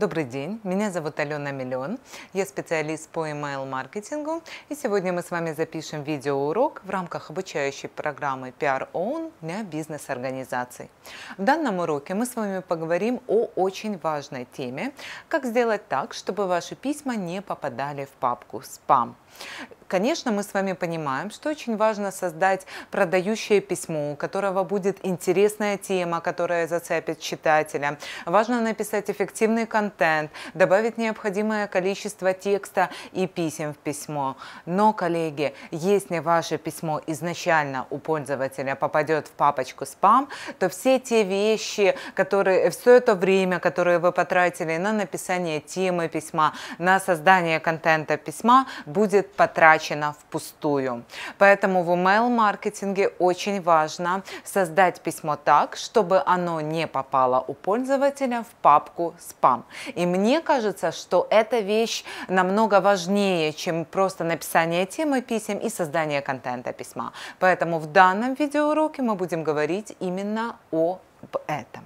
Добрый день, меня зовут Алена Миллион, я специалист по email-маркетингу, и сегодня мы с вами запишем видеоурок в рамках обучающей программы PR Own для бизнес-организаций. В данном уроке мы с вами поговорим о очень важной теме, как сделать так, чтобы ваши письма не попадали в папку «Спам». Конечно, мы с вами понимаем, что очень важно создать продающее письмо, у которого будет интересная тема, которая зацепит читателя. Важно написать эффективный контент, добавить необходимое количество текста и писем в письмо. Но, коллеги, если ваше письмо изначально у пользователя попадет в папочку спам, то все те вещи, которые, все это время, которое вы потратили на написание темы письма, на создание контента письма, будет будет потрачена впустую. Поэтому в email-маркетинге очень важно создать письмо так, чтобы оно не попало у пользователя в папку «Спам». И мне кажется, что эта вещь намного важнее, чем просто написание темы писем и создание контента письма. Поэтому в данном видеоуроке мы будем говорить именно о этом.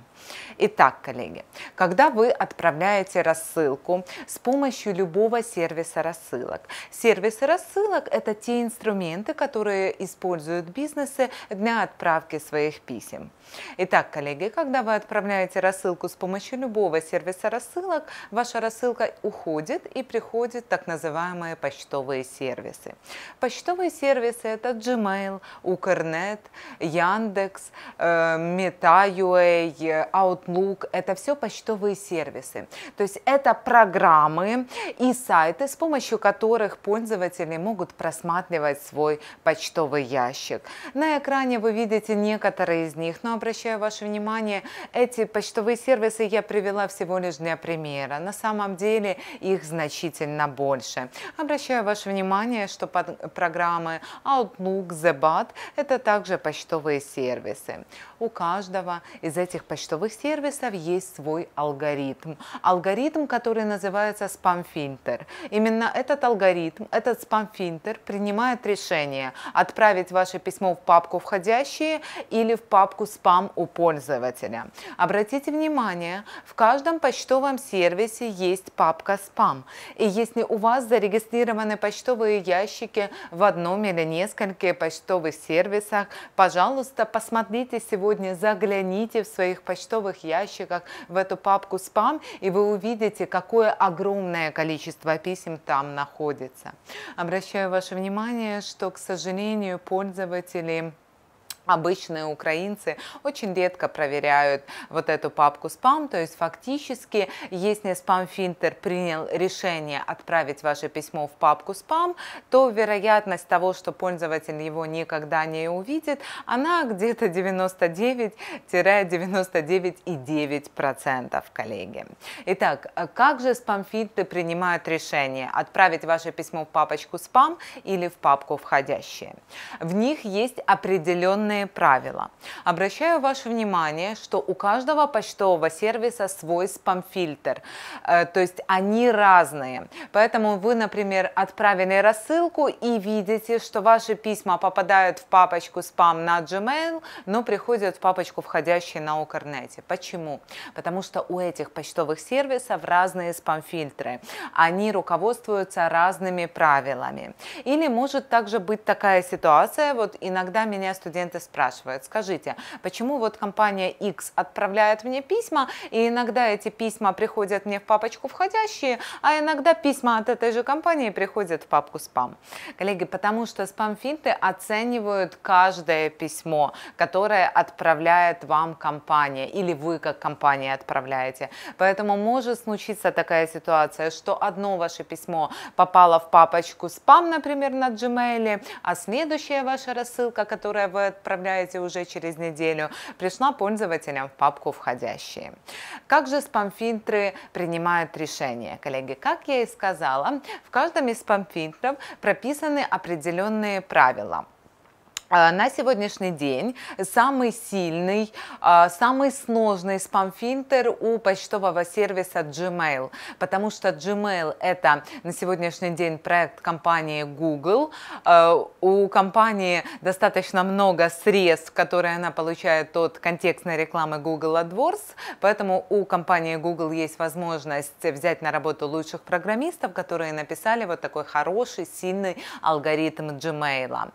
Итак, коллеги, когда вы отправляете рассылку с помощью любого сервиса рассылок, сервисы рассылок – это те инструменты, которые используют бизнесы для отправки своих писем. Итак, коллеги, когда вы отправляете рассылку с помощью любого сервиса рассылок, ваша рассылка уходит и приходит так называемые почтовые сервисы. Почтовые сервисы – это Gmail, Укрнет, Яндекс, э, Meta.ua, Outlook – это все почтовые сервисы. То есть это программы и сайты, с помощью которых пользователи могут просматривать свой почтовый ящик. На экране вы видите некоторые из них, но обращаю ваше внимание, эти почтовые сервисы я привела всего лишь для примера. На самом деле их значительно больше. Обращаю ваше внимание, что под программы Outlook, Zebat – это также почтовые сервисы. У каждого из этих почтовых сервисов есть свой алгоритм. Алгоритм, который называется спам-фильтр. Именно этот алгоритм, этот спам-фильтр принимает решение отправить ваше письмо в папку «Входящие» или в папку «Спам» спам у пользователя. Обратите внимание, в каждом почтовом сервисе есть папка «Спам». И если у вас зарегистрированы почтовые ящики в одном или нескольких почтовых сервисах, пожалуйста, посмотрите сегодня, загляните в своих почтовых ящиках в эту папку «Спам», и вы увидите, какое огромное количество писем там находится. Обращаю ваше внимание, что, к сожалению, пользователи обычные украинцы очень редко проверяют вот эту папку спам, то есть фактически, если спам-фильтр принял решение отправить ваше письмо в папку спам, то вероятность того, что пользователь его никогда не увидит, она где-то 99-99,9%, коллеги. Итак, как же спам-фильтры принимают решение отправить ваше письмо в папочку спам или в папку входящие? В них есть определенные определенные правила. Обращаю ваше внимание, что у каждого почтового сервиса свой спам-фильтр, э, то есть они разные. Поэтому вы, например, отправили рассылку и видите, что ваши письма попадают в папочку спам на Gmail, но приходят в папочку входящие на Укрнете. Почему? Потому что у этих почтовых сервисов разные спам-фильтры. Они руководствуются разными правилами. Или может также быть такая ситуация, вот иногда меня студенты спрашивает, скажите, почему вот компания X отправляет мне письма, и иногда эти письма приходят мне в папочку входящие, а иногда письма от этой же компании приходят в папку спам. Коллеги, потому что спам-финты оценивают каждое письмо, которое отправляет вам компания или вы как компания отправляете. Поэтому может случиться такая ситуация, что одно ваше письмо попало в папочку спам, например, на Gmail, а следующая ваша рассылка, которая вы отправляете, отправляете уже через неделю, пришла пользователям в папку «Входящие». Как же спам-фильтры принимают решение, Коллеги, как я и сказала, в каждом из спам-фильтров прописаны определенные правила – а, на сегодняшний день самый сильный, а, самый сложный спам-фильтр у почтового сервиса Gmail, потому что Gmail это на сегодняшний день проект компании Google. А, у компании достаточно много средств, которые она получает от контекстной рекламы Google AdWords, поэтому у компании Google есть возможность взять на работу лучших программистов, которые написали вот такой хороший, сильный алгоритм Gmail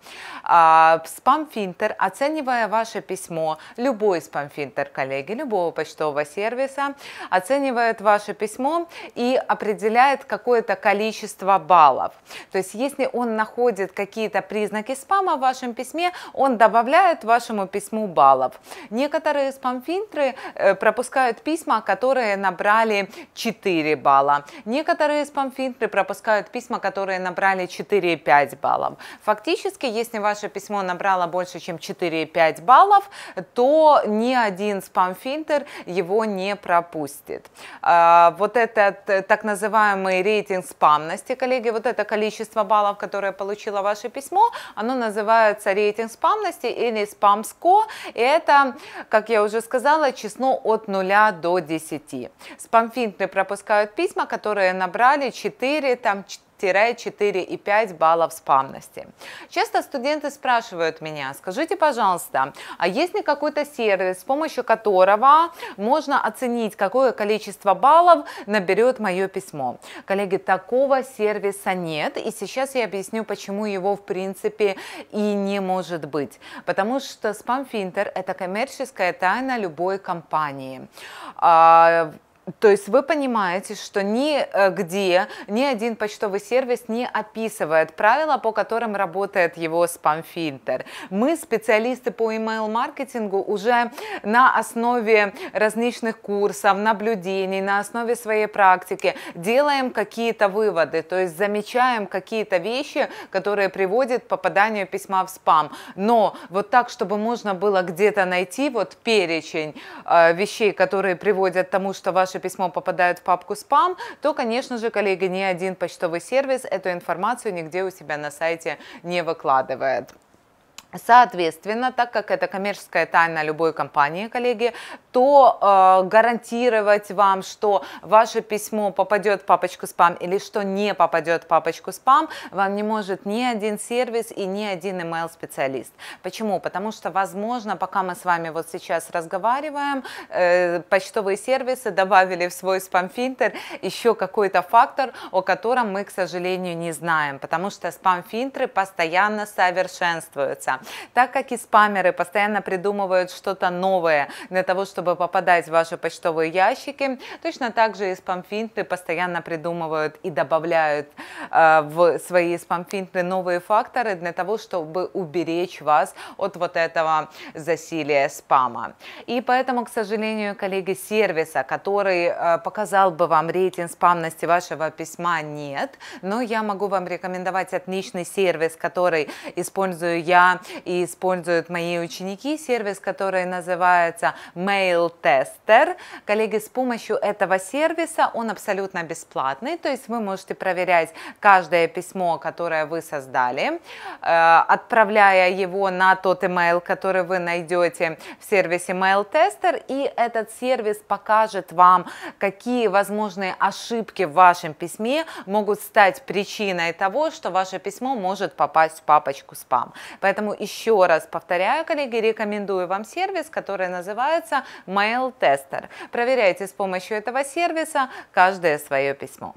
спамфильтр, оценивая ваше письмо, любой спамфильтр, коллеги, любого почтового сервиса, оценивает ваше письмо и определяет какое-то количество баллов. То есть если он находит какие-то признаки спама в вашем письме, он добавляет вашему письму баллов. Некоторые спамфильтры э, пропускают письма, которые набрали 4 балла. Некоторые спамфильтры пропускают письма, которые набрали 4,5 баллов. Фактически, если ваше письмо набрала больше, чем 4,5 баллов, то ни один спам-фильтр его не пропустит. А, вот этот э, так называемый рейтинг спамности, коллеги, вот это количество баллов, которое получило ваше письмо, оно называется рейтинг спамности или спамско. И это, как я уже сказала, число от 0 до 10. Спамфильтры пропускают письма, которые набрали 4, там 4, 4,5 баллов спамности. Часто студенты спрашивают меня, скажите, пожалуйста, а есть ли какой-то сервис, с помощью которого можно оценить, какое количество баллов наберет мое письмо? Коллеги, такого сервиса нет, и сейчас я объясню, почему его в принципе и не может быть. Потому что спам-фильтр – это коммерческая тайна любой компании. А, то есть вы понимаете, что нигде э, ни один почтовый сервис не описывает правила, по которым работает его спам-фильтр. Мы, специалисты по email-маркетингу, уже на основе различных курсов, наблюдений, на основе своей практики делаем какие-то выводы, то есть замечаем какие-то вещи, которые приводят к попаданию письма в спам. Но вот так, чтобы можно было где-то найти вот перечень э, вещей, которые приводят к тому, что ваши ваше письмо попадает в папку «Спам», то, конечно же, коллеги, ни один почтовый сервис эту информацию нигде у себя на сайте не выкладывает. Соответственно, так как это коммерческая тайна любой компании, коллеги, то э, гарантировать вам, что ваше письмо попадет в папочку спам или что не попадет в папочку спам, вам не может ни один сервис и ни один email специалист. Почему? Потому что, возможно, пока мы с вами вот сейчас разговариваем, э, почтовые сервисы добавили в свой спам-фильтр еще какой-то фактор, о котором мы, к сожалению, не знаем, потому что спам-фильтры постоянно совершенствуются. Так как и спамеры постоянно придумывают что-то новое для того, чтобы попадать в ваши почтовые ящики, точно так же и спамфинты постоянно придумывают и добавляют э, в свои спамфинты новые факторы для того, чтобы уберечь вас от вот этого засилия спама. И поэтому, к сожалению, коллеги, сервиса, который э, показал бы вам рейтинг спамности вашего письма, нет, но я могу вам рекомендовать отличный сервис, который использую я и используют мои ученики сервис, который называется Mail Tester. Коллеги, с помощью этого сервиса он абсолютно бесплатный, то есть вы можете проверять каждое письмо, которое вы создали, э, отправляя его на тот email, который вы найдете в сервисе Mail Tester, и этот сервис покажет вам, какие возможные ошибки в вашем письме могут стать причиной того, что ваше письмо может попасть в папочку спам. Поэтому еще раз повторяю, коллеги, рекомендую вам сервис, который называется Mail Tester. Проверяйте с помощью этого сервиса каждое свое письмо.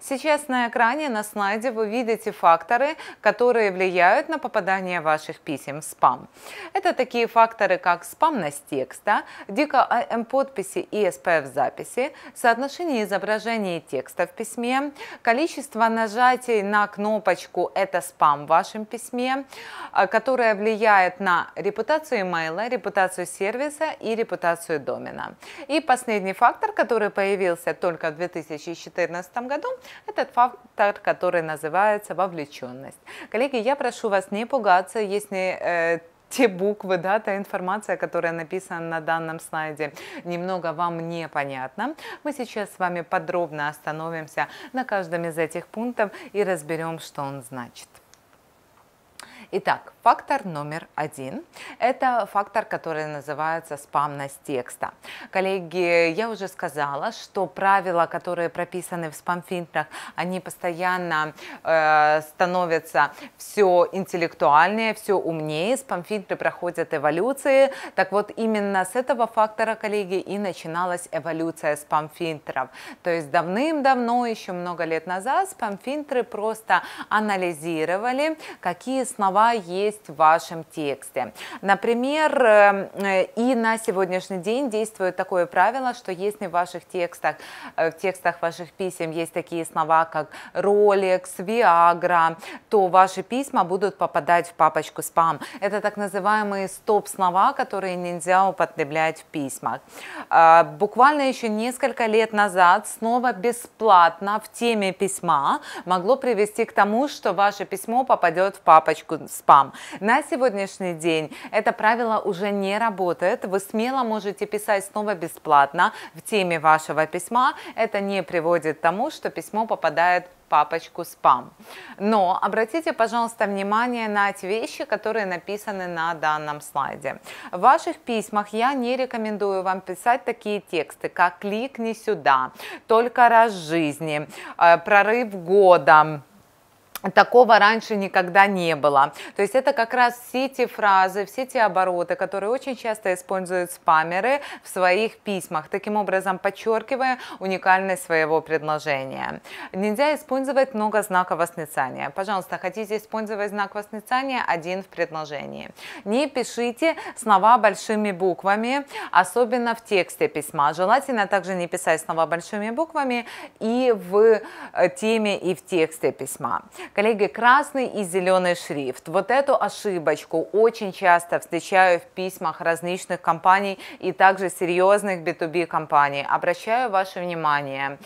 Сейчас на экране на слайде вы видите факторы, которые влияют на попадание ваших писем в спам. Это такие факторы, как спамность текста, DKIM а, эм подписи и SPF записи, соотношение изображения и текста в письме, количество нажатий на кнопочку «Это спам» в вашем письме, а, которое влияет на репутацию имейла, репутацию сервиса и репутацию домена. И последний фактор, который появился только в 2014 году, этот фактор, который называется вовлеченность. Коллеги, я прошу вас не пугаться, если э, те буквы, да, та информация, которая написана на данном слайде, немного вам непонятна. Мы сейчас с вами подробно остановимся на каждом из этих пунктов и разберем, что он значит. Итак, фактор номер один – это фактор, который называется спамность текста. Коллеги, я уже сказала, что правила, которые прописаны в спам-фильтрах, они постоянно э, становятся все интеллектуальнее, все умнее, спам-фильтры проходят эволюции. Так вот, именно с этого фактора, коллеги, и начиналась эволюция спам-фильтров. То есть давным-давно, еще много лет назад, спам-фильтры просто анализировали, какие слова слова есть в вашем тексте. Например, эм, э, и на сегодняшний день действует такое правило, что если в ваших текстах, э, в текстах ваших писем есть такие слова, как Rolex, Viagra, то ваши письма будут попадать в папочку спам. Это так называемые стоп-слова, которые нельзя употреблять в письмах. А, буквально еще несколько лет назад снова бесплатно в теме письма могло привести к тому, что ваше письмо попадет в папочку спам. На сегодняшний день это правило уже не работает. Вы смело можете писать снова бесплатно в теме вашего письма. Это не приводит к тому, что письмо попадает папочку спам. Но обратите, пожалуйста, внимание на те вещи, которые написаны на данном слайде. В ваших письмах я не рекомендую вам писать такие тексты, как «кликни сюда», «только раз в жизни», «Э, «прорыв года», Такого раньше никогда не было. То есть это как раз все те фразы, все те обороты, которые очень часто используют спамеры в своих письмах, таким образом подчеркивая уникальность своего предложения. Нельзя использовать много знаков восклицания. Пожалуйста, хотите использовать знак восклицания один в предложении. Не пишите слова большими буквами, особенно в тексте письма. Желательно также не писать слова большими буквами и в э, теме, и в тексте письма. Коллеги, красный и зеленый шрифт. Вот эту ошибочку очень часто встречаю в письмах различных компаний и также серьезных B2B компаний. Обращаю ваше внимание.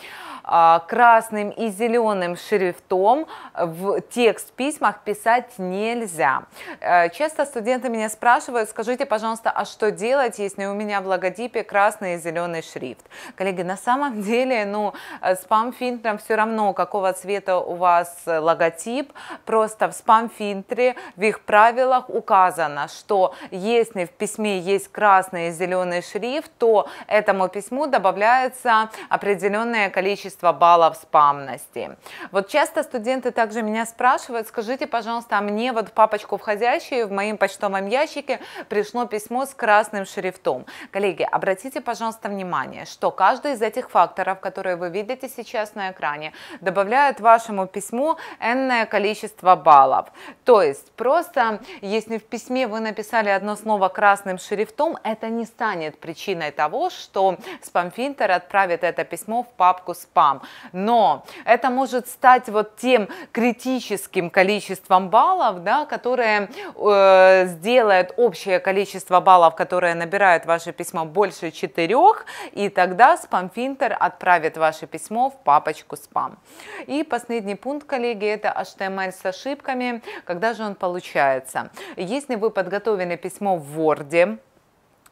А, красным и зеленым шрифтом в текст в письмах писать нельзя. Э, часто студенты меня спрашивают, скажите, пожалуйста, а что делать, если у меня в логотипе красный и зеленый шрифт? Коллеги, на самом деле, ну, э, спам-фильтром все равно, какого цвета у вас э, логотип, просто в спам-фильтре, в их правилах указано, что если в письме есть красный и зеленый шрифт, то этому письму добавляется определенное количество количество баллов спамности. Вот часто студенты также меня спрашивают, скажите, пожалуйста, а мне вот в папочку входящие в моем почтовом ящике пришло письмо с красным шрифтом. Коллеги, обратите, пожалуйста, внимание, что каждый из этих факторов, которые вы видите сейчас на экране, добавляет вашему письму энное количество баллов. То есть просто, если в письме вы написали одно слово красным шрифтом, это не станет причиной того, что спамфильтр отправит это письмо в папку спам вам. Но это может стать вот тем критическим количеством баллов, да, которое э, сделает общее количество баллов, которое набирает ваше письмо больше четырех, и тогда спам-фильтр отправит ваше письмо в папочку спам. И последний пункт, коллеги, это HTML с ошибками. Когда же он получается? Если вы подготовили письмо в Word,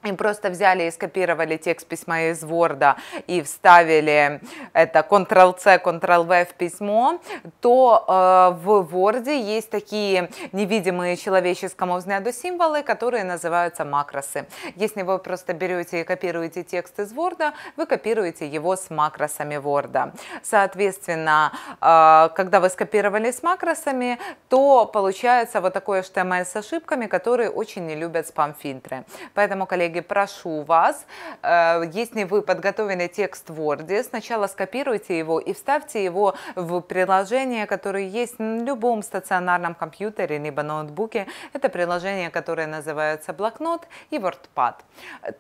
и просто взяли и скопировали текст письма из Word и вставили это Ctrl-C, Ctrl-V в письмо, то э, в Word есть такие невидимые человеческому взгляду символы, которые называются макросы. Если вы просто берете и копируете текст из Word, вы копируете его с макросами Word. Соответственно, э, когда вы скопировали с макросами, то получается вот такое HTML с ошибками, которые очень не любят спам-фильтры. Поэтому, коллеги, коллеги, прошу вас, э, если вы подготовили текст в Word, сначала скопируйте его и вставьте его в приложение, которое есть на любом стационарном компьютере, либо ноутбуке. Это приложение, которое называется блокнот и WordPad.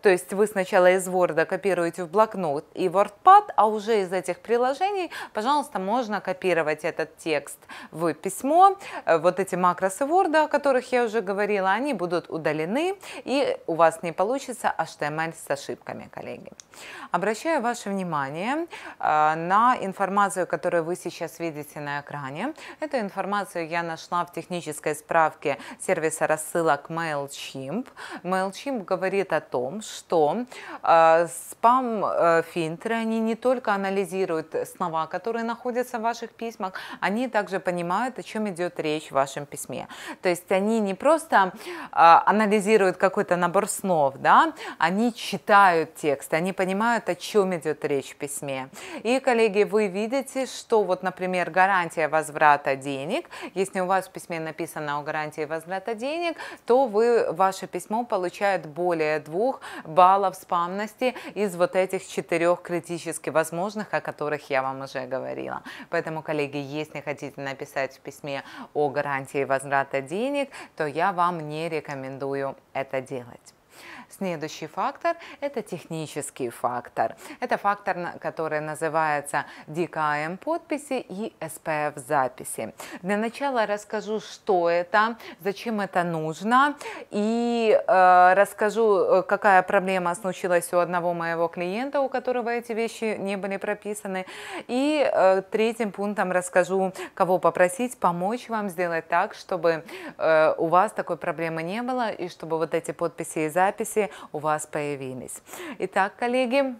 То есть вы сначала из Word копируете в блокнот и WordPad, а уже из этих приложений, пожалуйста, можно копировать этот текст в письмо. Э, вот эти макросы Word, о которых я уже говорила, они будут удалены, и у вас не получится получится HTML с ошибками, коллеги. Обращаю ваше внимание э, на информацию, которую вы сейчас видите на экране. Эту информацию я нашла в технической справке сервиса рассылок MailChimp. MailChimp говорит о том, что э, спам-фильтры, э, они не только анализируют слова, которые находятся в ваших письмах, они также понимают, о чем идет речь в вашем письме. То есть они не просто анализируют какой-то набор слов, да, они читают текст, они понимают, о чем идет речь в письме. И, коллеги, вы видите, что вот, например, гарантия возврата денег, если у вас в письме написано о гарантии возврата денег, то вы, ваше письмо получает более двух баллов спамности из вот этих четырех критически возможных, о которых я вам уже говорила. Поэтому, коллеги, если хотите написать в письме о гарантии возврата денег, то я вам не рекомендую это делать. Следующий фактор – это технический фактор. Это фактор, который называется DKM подписи и SPF записи. Для начала расскажу, что это, зачем это нужно и э, расскажу, э, какая проблема случилась у одного моего клиента, у которого эти вещи не были прописаны. И э, третьим пунктом расскажу, кого попросить помочь вам сделать так, чтобы э, у вас такой проблемы не было и чтобы вот эти подписи и записи у вас появились. Итак, коллеги,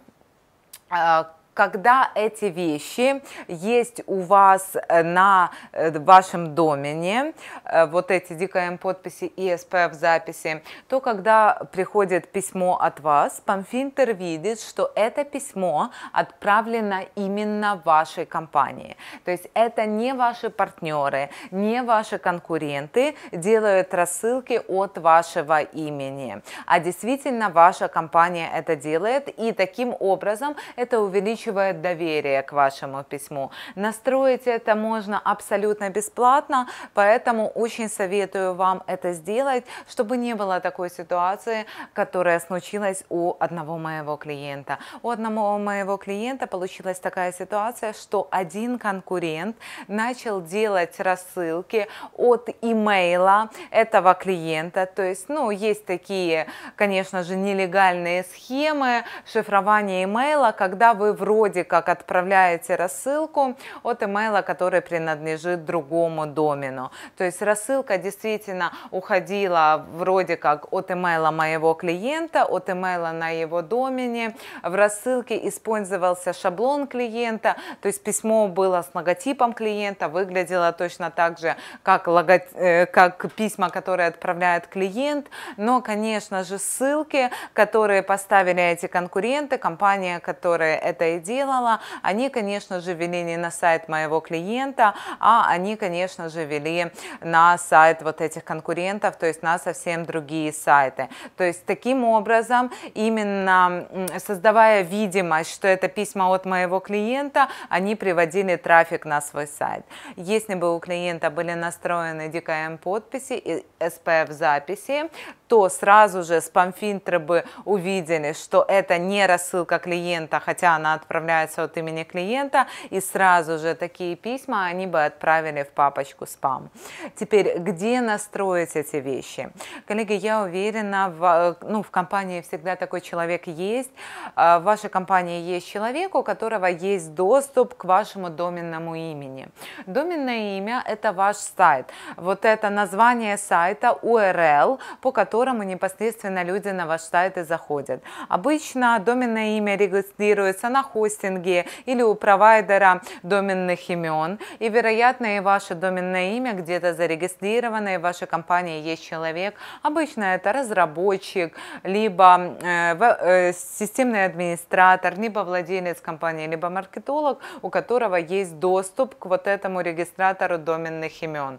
а, когда эти вещи есть у вас э, на э, вашем домене, э, вот эти DKM подписи и SPF записи, то когда приходит письмо от вас, Памфинтер видит, что это письмо отправлено именно вашей компании. То есть это не ваши партнеры, не ваши конкуренты делают рассылки от вашего имени, а действительно ваша компания это делает, и таким образом это увеличивает увеличивает доверие к вашему письму. Настроить это можно абсолютно бесплатно, поэтому очень советую вам это сделать, чтобы не было такой ситуации, которая случилась у одного моего клиента. У одного моего клиента получилась такая ситуация, что один конкурент начал делать рассылки от имейла этого клиента. То есть, ну, есть такие, конечно же, нелегальные схемы шифрования имейла, когда вы вру вроде как отправляете рассылку от имейла, который принадлежит другому домену. То есть рассылка действительно уходила вроде как от имейла моего клиента, от имейла на его домене. В рассылке использовался шаблон клиента, то есть письмо было с логотипом клиента, выглядело точно так же, как, лого... Э, как письма, которые отправляет клиент. Но, конечно же, ссылки, которые поставили эти конкуренты, компания, которая это и делала, они, конечно же, вели не на сайт моего клиента, а они, конечно же, вели на сайт вот этих конкурентов, то есть на совсем другие сайты. То есть таким образом, именно создавая видимость, что это письма от моего клиента, они приводили трафик на свой сайт. Если бы у клиента были настроены DKM подписи и SPF записи, то сразу же спам-фильтры бы увидели, что это не рассылка клиента, хотя она отправлена отправляется от имени клиента, и сразу же такие письма они бы отправили в папочку спам. Теперь, где настроить эти вещи? Коллеги, я уверена, в, э, ну, в компании всегда такой человек есть. А, в вашей компании есть человек, у которого есть доступ к вашему доменному имени. Доменное имя – это ваш сайт. Вот это название сайта, URL, по которому непосредственно люди на ваш сайт и заходят. Обычно доменное имя регистрируется на хостинге или у провайдера доменных имен. И, вероятно, и ваше доменное имя где-то зарегистрировано, и в вашей компании есть человек. Обычно это разработчик, либо э, э, системный администратор, либо владелец компании, либо маркетолог, у которого есть доступ к вот этому регистратору доменных имен.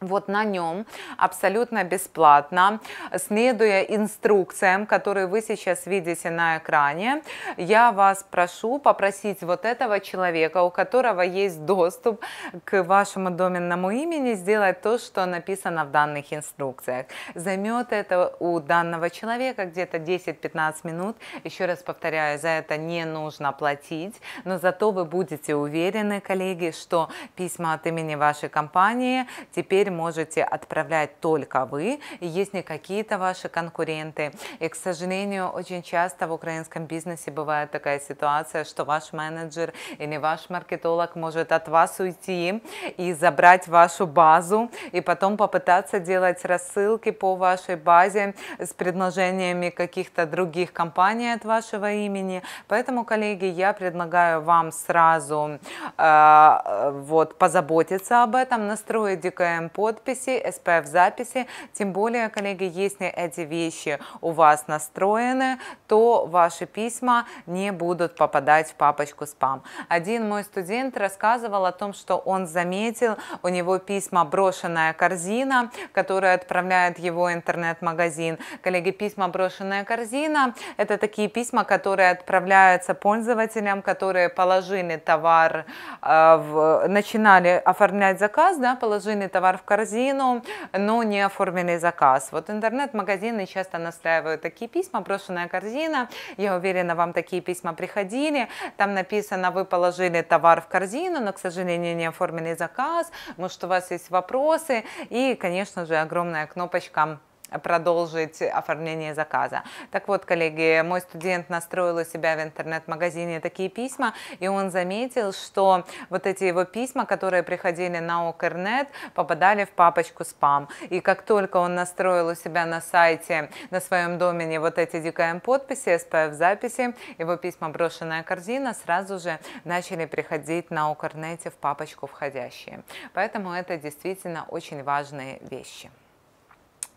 Вот на нем абсолютно бесплатно, следуя инструкциям, которые вы сейчас видите на экране, я вас прошу попросить вот этого человека, у которого есть доступ к вашему доменному имени, сделать то, что написано в данных инструкциях. Займет это у данного человека где-то 10-15 минут. Еще раз повторяю, за это не нужно платить, но зато вы будете уверены, коллеги, что письма от имени вашей компании теперь теперь можете отправлять только вы, есть не какие-то ваши конкуренты. И, к сожалению, очень часто в украинском бизнесе бывает такая ситуация, что ваш менеджер или ваш маркетолог может от вас уйти и забрать вашу базу, и потом попытаться делать рассылки по вашей базе с предложениями каких-то других компаний от вашего имени. Поэтому, коллеги, я предлагаю вам сразу э, вот позаботиться об этом, настроить ДКМП подписи, SPF записи. Тем более, коллеги, если эти вещи у вас настроены, то ваши письма не будут попадать в папочку спам. Один мой студент рассказывал о том, что он заметил, у него письма брошенная корзина, которую отправляет его интернет-магазин. Коллеги, письма брошенная корзина – это такие письма, которые отправляются пользователям, которые положили товар, э, в, начинали оформлять заказ, да, положили товар в корзину, но не оформили заказ. Вот интернет-магазины часто настраивают такие письма, брошенная корзина. Я уверена, вам такие письма приходили. Там написано, вы положили товар в корзину, но, к сожалению, не оформили заказ. Может, у вас есть вопросы. И, конечно же, огромная кнопочка продолжить оформление заказа. Так вот, коллеги, мой студент настроил у себя в интернет-магазине такие письма, и он заметил, что вот эти его письма, которые приходили на Окернет, попадали в папочку спам. И как только он настроил у себя на сайте, на своем домене вот эти DKM подписи, SPF-записи, его письма «Брошенная корзина» сразу же начали приходить на Окернете в папочку «Входящие». Поэтому это действительно очень важные вещи.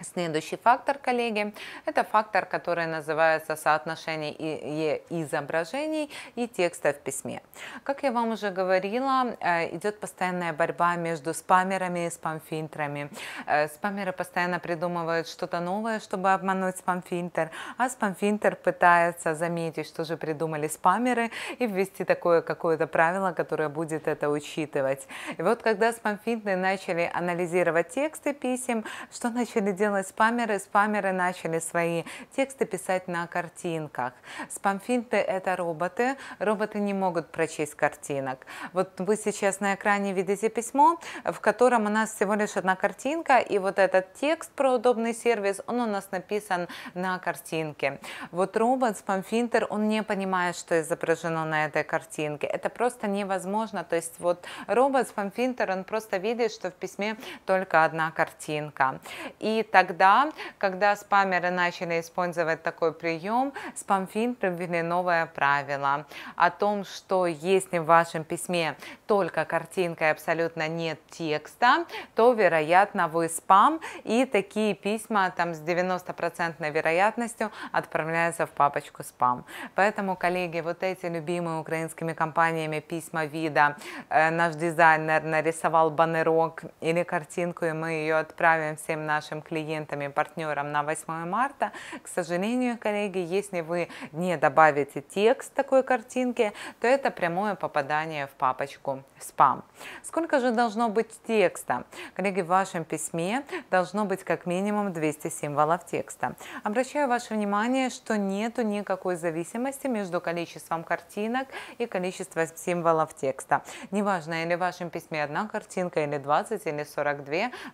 Следующий фактор, коллеги, это фактор, который называется соотношение изображений и текста в письме. Как я вам уже говорила, э, идет постоянная борьба между спамерами и спамфильтрами. Э, спамеры постоянно придумывают что-то новое, чтобы обмануть спамфильтр, а спамфильтр пытается заметить, что же придумали спамеры, и ввести такое какое-то правило, которое будет это учитывать. И вот когда спамфильтры начали анализировать тексты писем, что начали делать? делать спамеры. Спамеры начали свои тексты писать на картинках. Спамфинты – это роботы. Роботы не могут прочесть картинок. Вот вы сейчас на экране видите письмо, в котором у нас всего лишь одна картинка, и вот этот текст про удобный сервис, он у нас написан на картинке. Вот робот, спамфинтер, он не понимает, что изображено на этой картинке. Это просто невозможно. То есть вот робот, спамфинтер, он просто видит, что в письме только одна картинка. И так тогда, когда спамеры начали использовать такой прием, спамфин ввели новое правило о том, что если в вашем письме только картинка и абсолютно нет текста, то, вероятно, вы спам, и такие письма там с 90% вероятностью отправляются в папочку спам. Поэтому, коллеги, вот эти любимые украинскими компаниями письма вида, э, наш дизайнер нарисовал баннерок или картинку, и мы ее отправим всем нашим клиентам, клиентами, партнером на 8 марта. К сожалению, коллеги, если вы не добавите текст такой картинки, то это прямое попадание в папочку спам. Сколько же должно быть текста? Коллеги, в вашем письме должно быть как минимум 200 символов текста. Обращаю ваше внимание, что нету никакой зависимости между количеством картинок и количеством символов текста. Неважно, или в вашем письме одна картинка, или 20, или 42,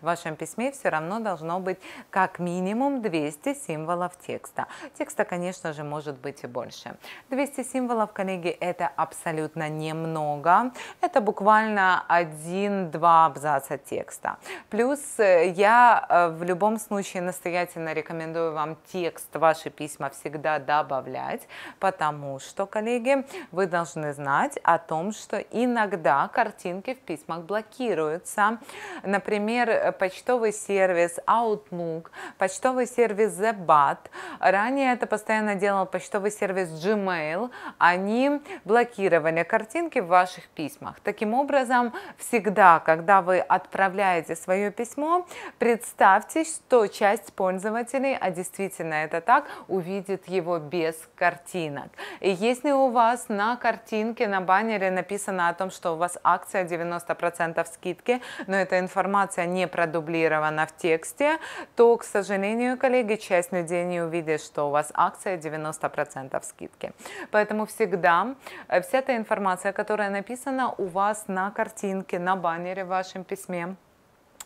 в вашем письме все равно должно быть как минимум 200 символов текста. Текста, конечно же, может быть и больше. 200 символов, коллеги, это абсолютно немного. Это буквально 1-2 абзаца текста. Плюс э, я э, в любом случае настоятельно рекомендую вам текст, ваши письма всегда добавлять, потому что, коллеги, вы должны знать о том, что иногда картинки в письмах блокируются. Например, э, почтовый сервис, Outlook, услуг, почтовый сервис Zebat, ранее это постоянно делал почтовый сервис Gmail, они блокировали картинки в ваших письмах. Таким образом, всегда, когда вы отправляете свое письмо, представьте, что часть пользователей, а действительно это так, увидит его без картинок. И если у вас на картинке, на баннере написано о том, что у вас акция 90% скидки, но эта информация не продублирована в тексте, то, к сожалению, коллеги, часть людей не увидит, что у вас акция 90% скидки. Поэтому всегда э, вся эта информация, которая написана у вас на картинке, на баннере в вашем письме,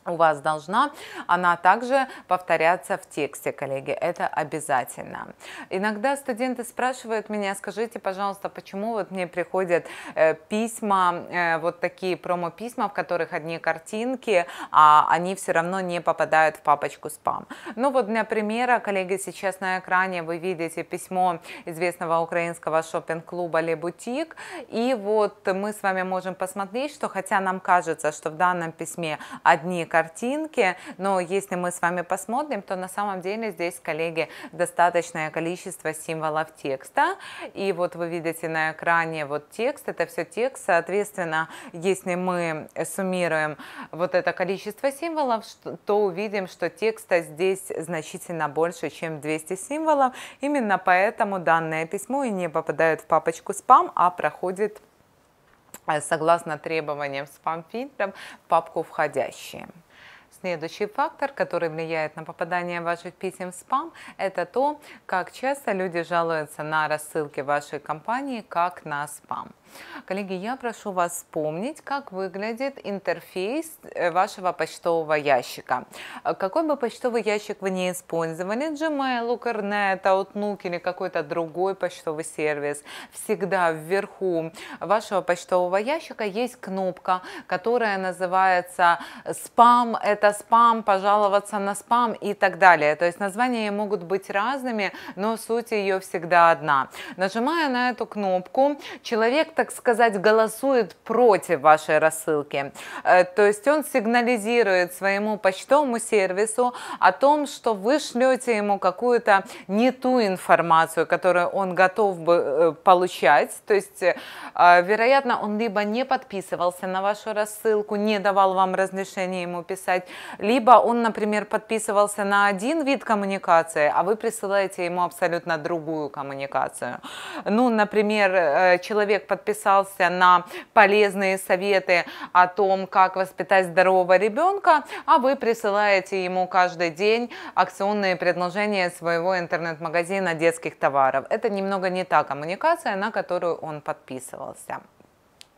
у вас должна, она также повторяться в тексте, коллеги, это обязательно. Иногда студенты спрашивают меня, скажите, пожалуйста, почему вот мне приходят э, письма, э, вот такие промо-письма, в которых одни картинки, а они все равно не попадают в папочку спам. Ну вот для примера, коллеги, сейчас на экране вы видите письмо известного украинского шопинг-клуба Лебутик, и вот мы с вами можем посмотреть, что хотя нам кажется, что в данном письме одни картинки, картинке, но если мы с вами посмотрим, то на самом деле здесь, коллеги, достаточное количество символов текста, и вот вы видите на экране вот текст, это все текст, соответственно, если мы суммируем вот это количество символов, то увидим, что текста здесь значительно больше, чем 200 символов, именно поэтому данное письмо и не попадает в папочку спам, а проходит э, согласно требованиям спам-фильтров папку «Входящие». Следующий фактор, который влияет на попадание ваших писем в спам, это то, как часто люди жалуются на рассылки вашей компании как на спам. Коллеги, я прошу вас вспомнить, как выглядит интерфейс э, вашего почтового ящика. Э, какой бы почтовый ящик вы не использовали, Gmail, Ucarnet, Outlook или какой-то другой почтовый сервис, всегда вверху вашего почтового ящика есть кнопка, которая называется «Спам – это это спам, пожаловаться на спам и так далее. То есть названия могут быть разными, но суть ее всегда одна. Нажимая на эту кнопку, человек, так сказать, голосует против вашей рассылки. Э, то есть он сигнализирует своему почтовому сервису о том, что вы шлете ему какую-то не ту информацию, которую он готов бы э, получать. То есть, э, вероятно, он либо не подписывался на вашу рассылку, не давал вам разрешения ему писать, либо он, например, подписывался на один вид коммуникации, а вы присылаете ему абсолютно другую коммуникацию. Ну, например, э, человек подписался на полезные советы о том, как воспитать здорового ребенка, а вы присылаете ему каждый день акционные предложения своего интернет-магазина детских товаров. Это немного не та коммуникация, на которую он подписывался.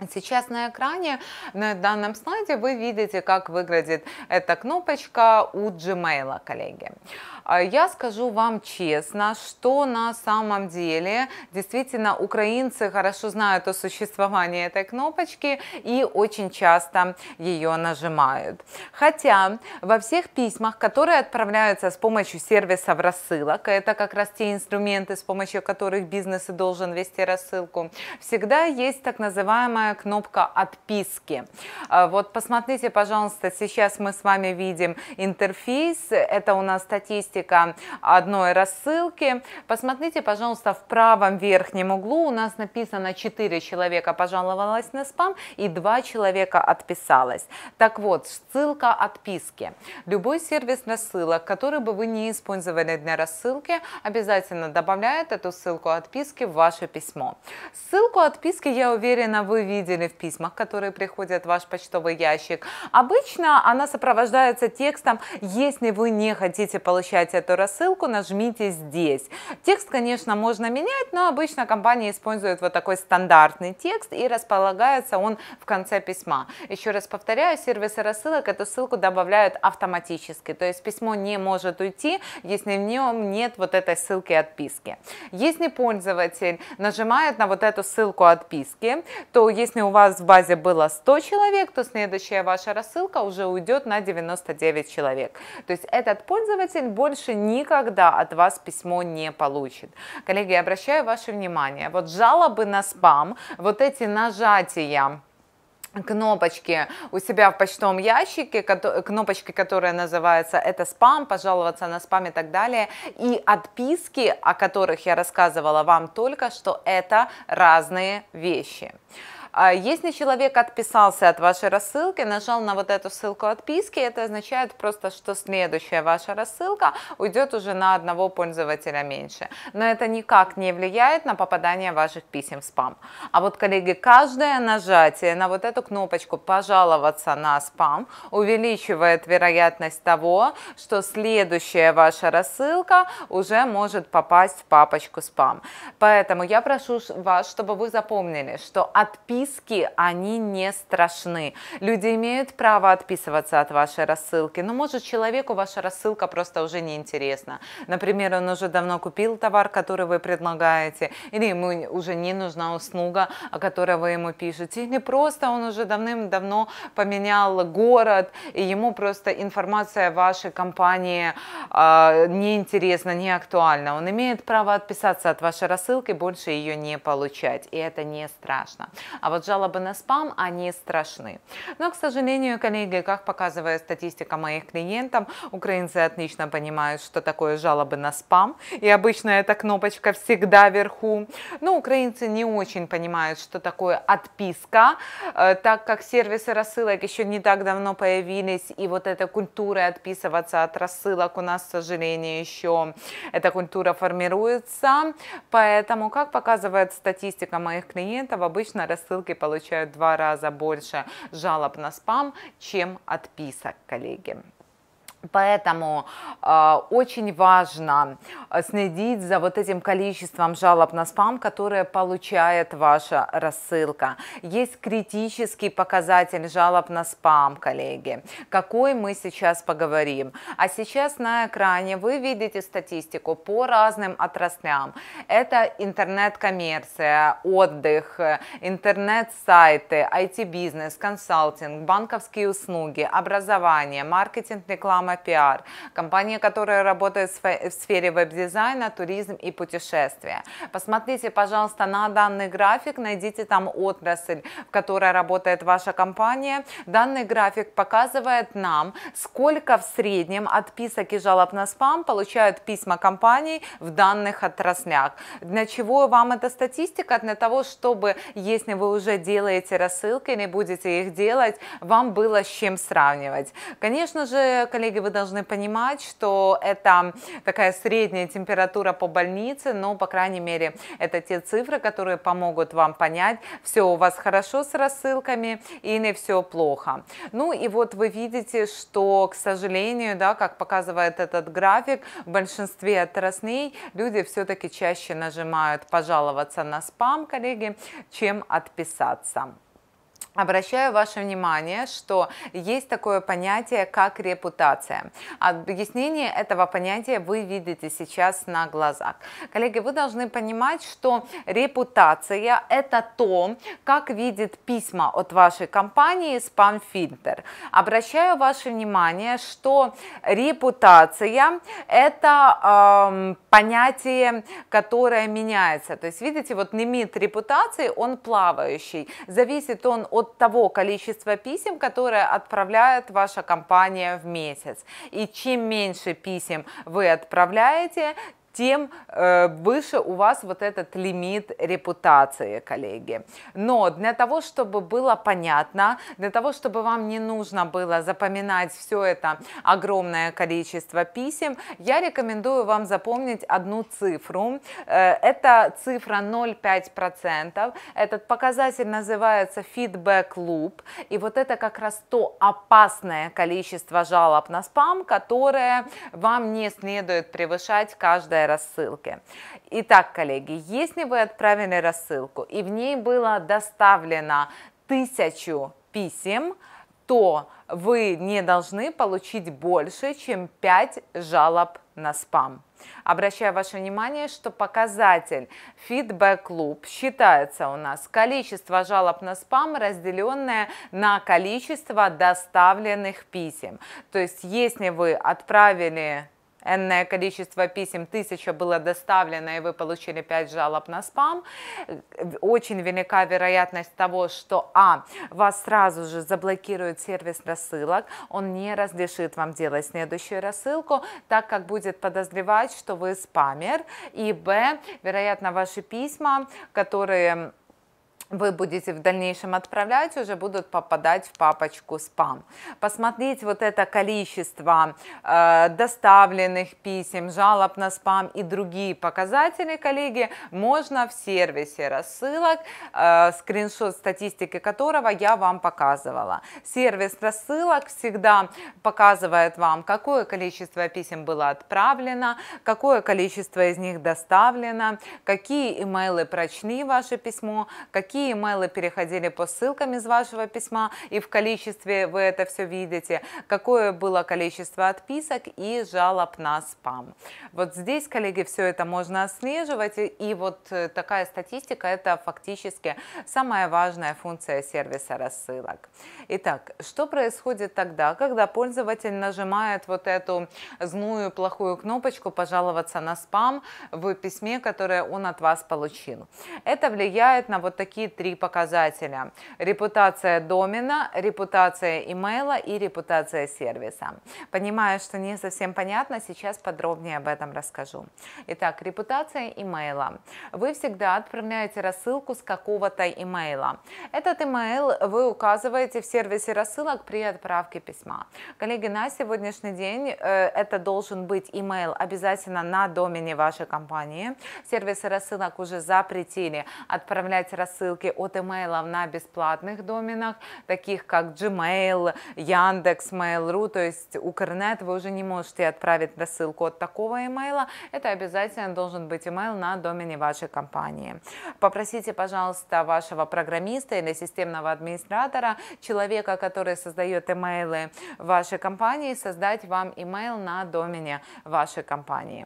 Сейчас на экране, на данном слайде, вы видите, как выглядит эта кнопочка у Gmail, коллеги. А я скажу вам честно, что на самом деле действительно украинцы хорошо знают о существовании этой кнопочки и очень часто ее нажимают. Хотя во всех письмах, которые отправляются с помощью сервисов рассылок, а это как раз те инструменты, с помощью которых бизнес и должен вести рассылку, всегда есть так называемая кнопка отписки. А вот посмотрите, пожалуйста, сейчас мы с вами видим интерфейс, это у нас статистика характеристика одной рассылки. Посмотрите, пожалуйста, в правом верхнем углу у нас написано 4 человека пожаловалось на спам и 2 человека отписалось. Так вот, ссылка отписки. Любой сервис рассылок, который бы вы не использовали для рассылки, обязательно добавляет эту ссылку отписки в ваше письмо. Ссылку отписки, я уверена, вы видели в письмах, которые приходят в ваш почтовый ящик. Обычно она сопровождается текстом «Если вы не хотите получать скачать эту рассылку, нажмите здесь. Текст, конечно, можно менять, но обычно компания использует вот такой стандартный текст и располагается он в конце письма. Еще раз повторяю, сервисы рассылок эту ссылку добавляют автоматически, то есть письмо не может уйти, если в нем нет вот этой ссылки отписки. Если пользователь нажимает на вот эту ссылку отписки, то если у вас в базе было 100 человек, то следующая ваша рассылка уже уйдет на 99 человек. То есть этот пользователь более больше никогда от вас письмо не получит. Коллеги, обращаю ваше внимание, вот жалобы на спам, вот эти нажатия кнопочки у себя в почтовом ящике, кнопочки, которая называется «Это спам», «Пожаловаться на спам» и так далее, и отписки, о которых я рассказывала вам только что, это разные вещи. А если человек отписался от вашей рассылки, нажал на вот эту ссылку отписки, это означает просто, что следующая ваша рассылка уйдет уже на одного пользователя меньше. Но это никак не влияет на попадание ваших писем в спам. А вот, коллеги, каждое нажатие на вот эту кнопочку «Пожаловаться на спам» увеличивает вероятность того, что следующая ваша рассылка уже может попасть в папочку спам. Поэтому я прошу вас, чтобы вы запомнили, что отписка риски, они не страшны. Люди имеют право отписываться от вашей рассылки, но может человеку ваша рассылка просто уже не интересна. Например, он уже давно купил товар, который вы предлагаете, или ему уже не нужна услуга, о которой вы ему пишете, или просто он уже давным-давно поменял город, и ему просто информация о вашей компании э, неинтересна, не актуальна. Он имеет право отписаться от вашей рассылки, больше ее не получать, и это не страшно. А вот жалобы на спам, они страшны. Но, к сожалению, коллеги, как показывает статистика моих клиентов, украинцы отлично понимают, что такое жалобы на спам, и обычно эта кнопочка всегда вверху. Но украинцы не очень понимают, что такое отписка, э, так как сервисы рассылок еще не так давно появились, и вот эта культура отписываться от рассылок у нас, к сожалению, еще эта культура формируется. Поэтому, как показывает статистика моих клиентов, обычно рассылки рассылки получают в два раза больше жалоб на спам, чем отписок, коллеги. Поэтому э, очень важно э, следить за вот этим количеством жалоб на спам, которые получает ваша рассылка. Есть критический показатель жалоб на спам, коллеги, какой мы сейчас поговорим. А сейчас на экране вы видите статистику по разным отраслям. Это интернет-коммерция, отдых, интернет-сайты, IT-бизнес, консалтинг, банковские услуги, образование, маркетинг, реклама, пиар, компания, которая работает в сфере веб-дизайна, туризм и путешествия. Посмотрите, пожалуйста, на данный график, найдите там отрасль, в которой работает ваша компания. Данный график показывает нам, сколько в среднем отписок и жалоб на спам получают письма компаний в данных отраслях. Для чего вам эта статистика? Для того, чтобы, если вы уже делаете рассылки или будете их делать, вам было с чем сравнивать. Конечно же, коллеги, вы должны понимать, что это такая средняя температура по больнице, но, по крайней мере, это те цифры, которые помогут вам понять, все у вас хорошо с рассылками или все плохо. Ну и вот вы видите, что, к сожалению, да, как показывает этот график, в большинстве отраслей люди все-таки чаще нажимают «пожаловаться на спам», коллеги, чем отписаться. Обращаю ваше внимание, что есть такое понятие, как репутация. Объяснение этого понятия вы видите сейчас на глазах. Коллеги, вы должны понимать, что репутация – это то, как видит письма от вашей компании спам-фильтр. Обращаю ваше внимание, что репутация – это эм, понятие, которое меняется. То есть, видите, вот лимит репутации, он плавающий. Зависит он от от того количества писем, которые отправляет ваша компания в месяц. И чем меньше писем вы отправляете, тем э, выше у вас вот этот лимит репутации, коллеги. Но для того, чтобы было понятно, для того, чтобы вам не нужно было запоминать все это огромное количество писем, я рекомендую вам запомнить одну цифру. Э, это цифра 0,5%. Этот показатель называется Feedback Loop. И вот это как раз то опасное количество жалоб на спам, которое вам не следует превышать каждое отправленной рассылки. Итак, коллеги, если вы отправили рассылку и в ней было доставлено тысячу писем, то вы не должны получить больше, чем 5 жалоб на спам. Обращаю ваше внимание, что показатель Feedback Loop считается у нас количество жалоб на спам, разделенное на количество доставленных писем. То есть, если вы отправили энное количество писем, тысяча было доставлено, и вы получили 5 жалоб на спам, очень велика вероятность того, что а, вас сразу же заблокирует сервис рассылок, он не разрешит вам делать следующую рассылку, так как будет подозревать, что вы спамер, и б, вероятно, ваши письма, которые вы будете в дальнейшем отправлять, уже будут попадать в папочку спам. Посмотреть вот это количество э, доставленных писем, жалоб на спам и другие показатели, коллеги, можно в сервисе рассылок, э, скриншот статистики которого я вам показывала. Сервис рассылок всегда показывает вам, какое количество писем было отправлено, какое количество из них доставлено, какие имейлы прочли ваше письмо, какие какие имейлы переходили по ссылкам из вашего письма и в количестве вы это все видите, какое было количество отписок и жалоб на спам. Вот здесь, коллеги, все это можно отслеживать, и вот э, такая статистика – это фактически самая важная функция сервиса рассылок. Итак, что происходит тогда, когда пользователь нажимает вот эту зную плохую кнопочку «Пожаловаться на спам» в письме, которое он от вас получил? Это влияет на вот такие три показателя. Репутация домена, репутация имейла и репутация сервиса. Понимаю, что не совсем понятно, сейчас подробнее об этом расскажу. Итак, репутация имейла. Вы всегда отправляете рассылку с какого-то имейла. Этот имейл вы указываете в сервисе рассылок при отправке письма. Коллеги, на сегодняшний день э, это должен быть имейл обязательно на домене вашей компании. Сервисы рассылок уже запретили отправлять рассылки ссылки от имейлов на бесплатных доменах, таких как Gmail, Яндекс, Mail.ru, то есть Укрнет, вы уже не можете отправить рассылку от такого имейла, это обязательно должен быть email на домене вашей компании. Попросите, пожалуйста, вашего программиста или системного администратора, человека, который создает имейлы вашей компании, создать вам email на домене вашей компании.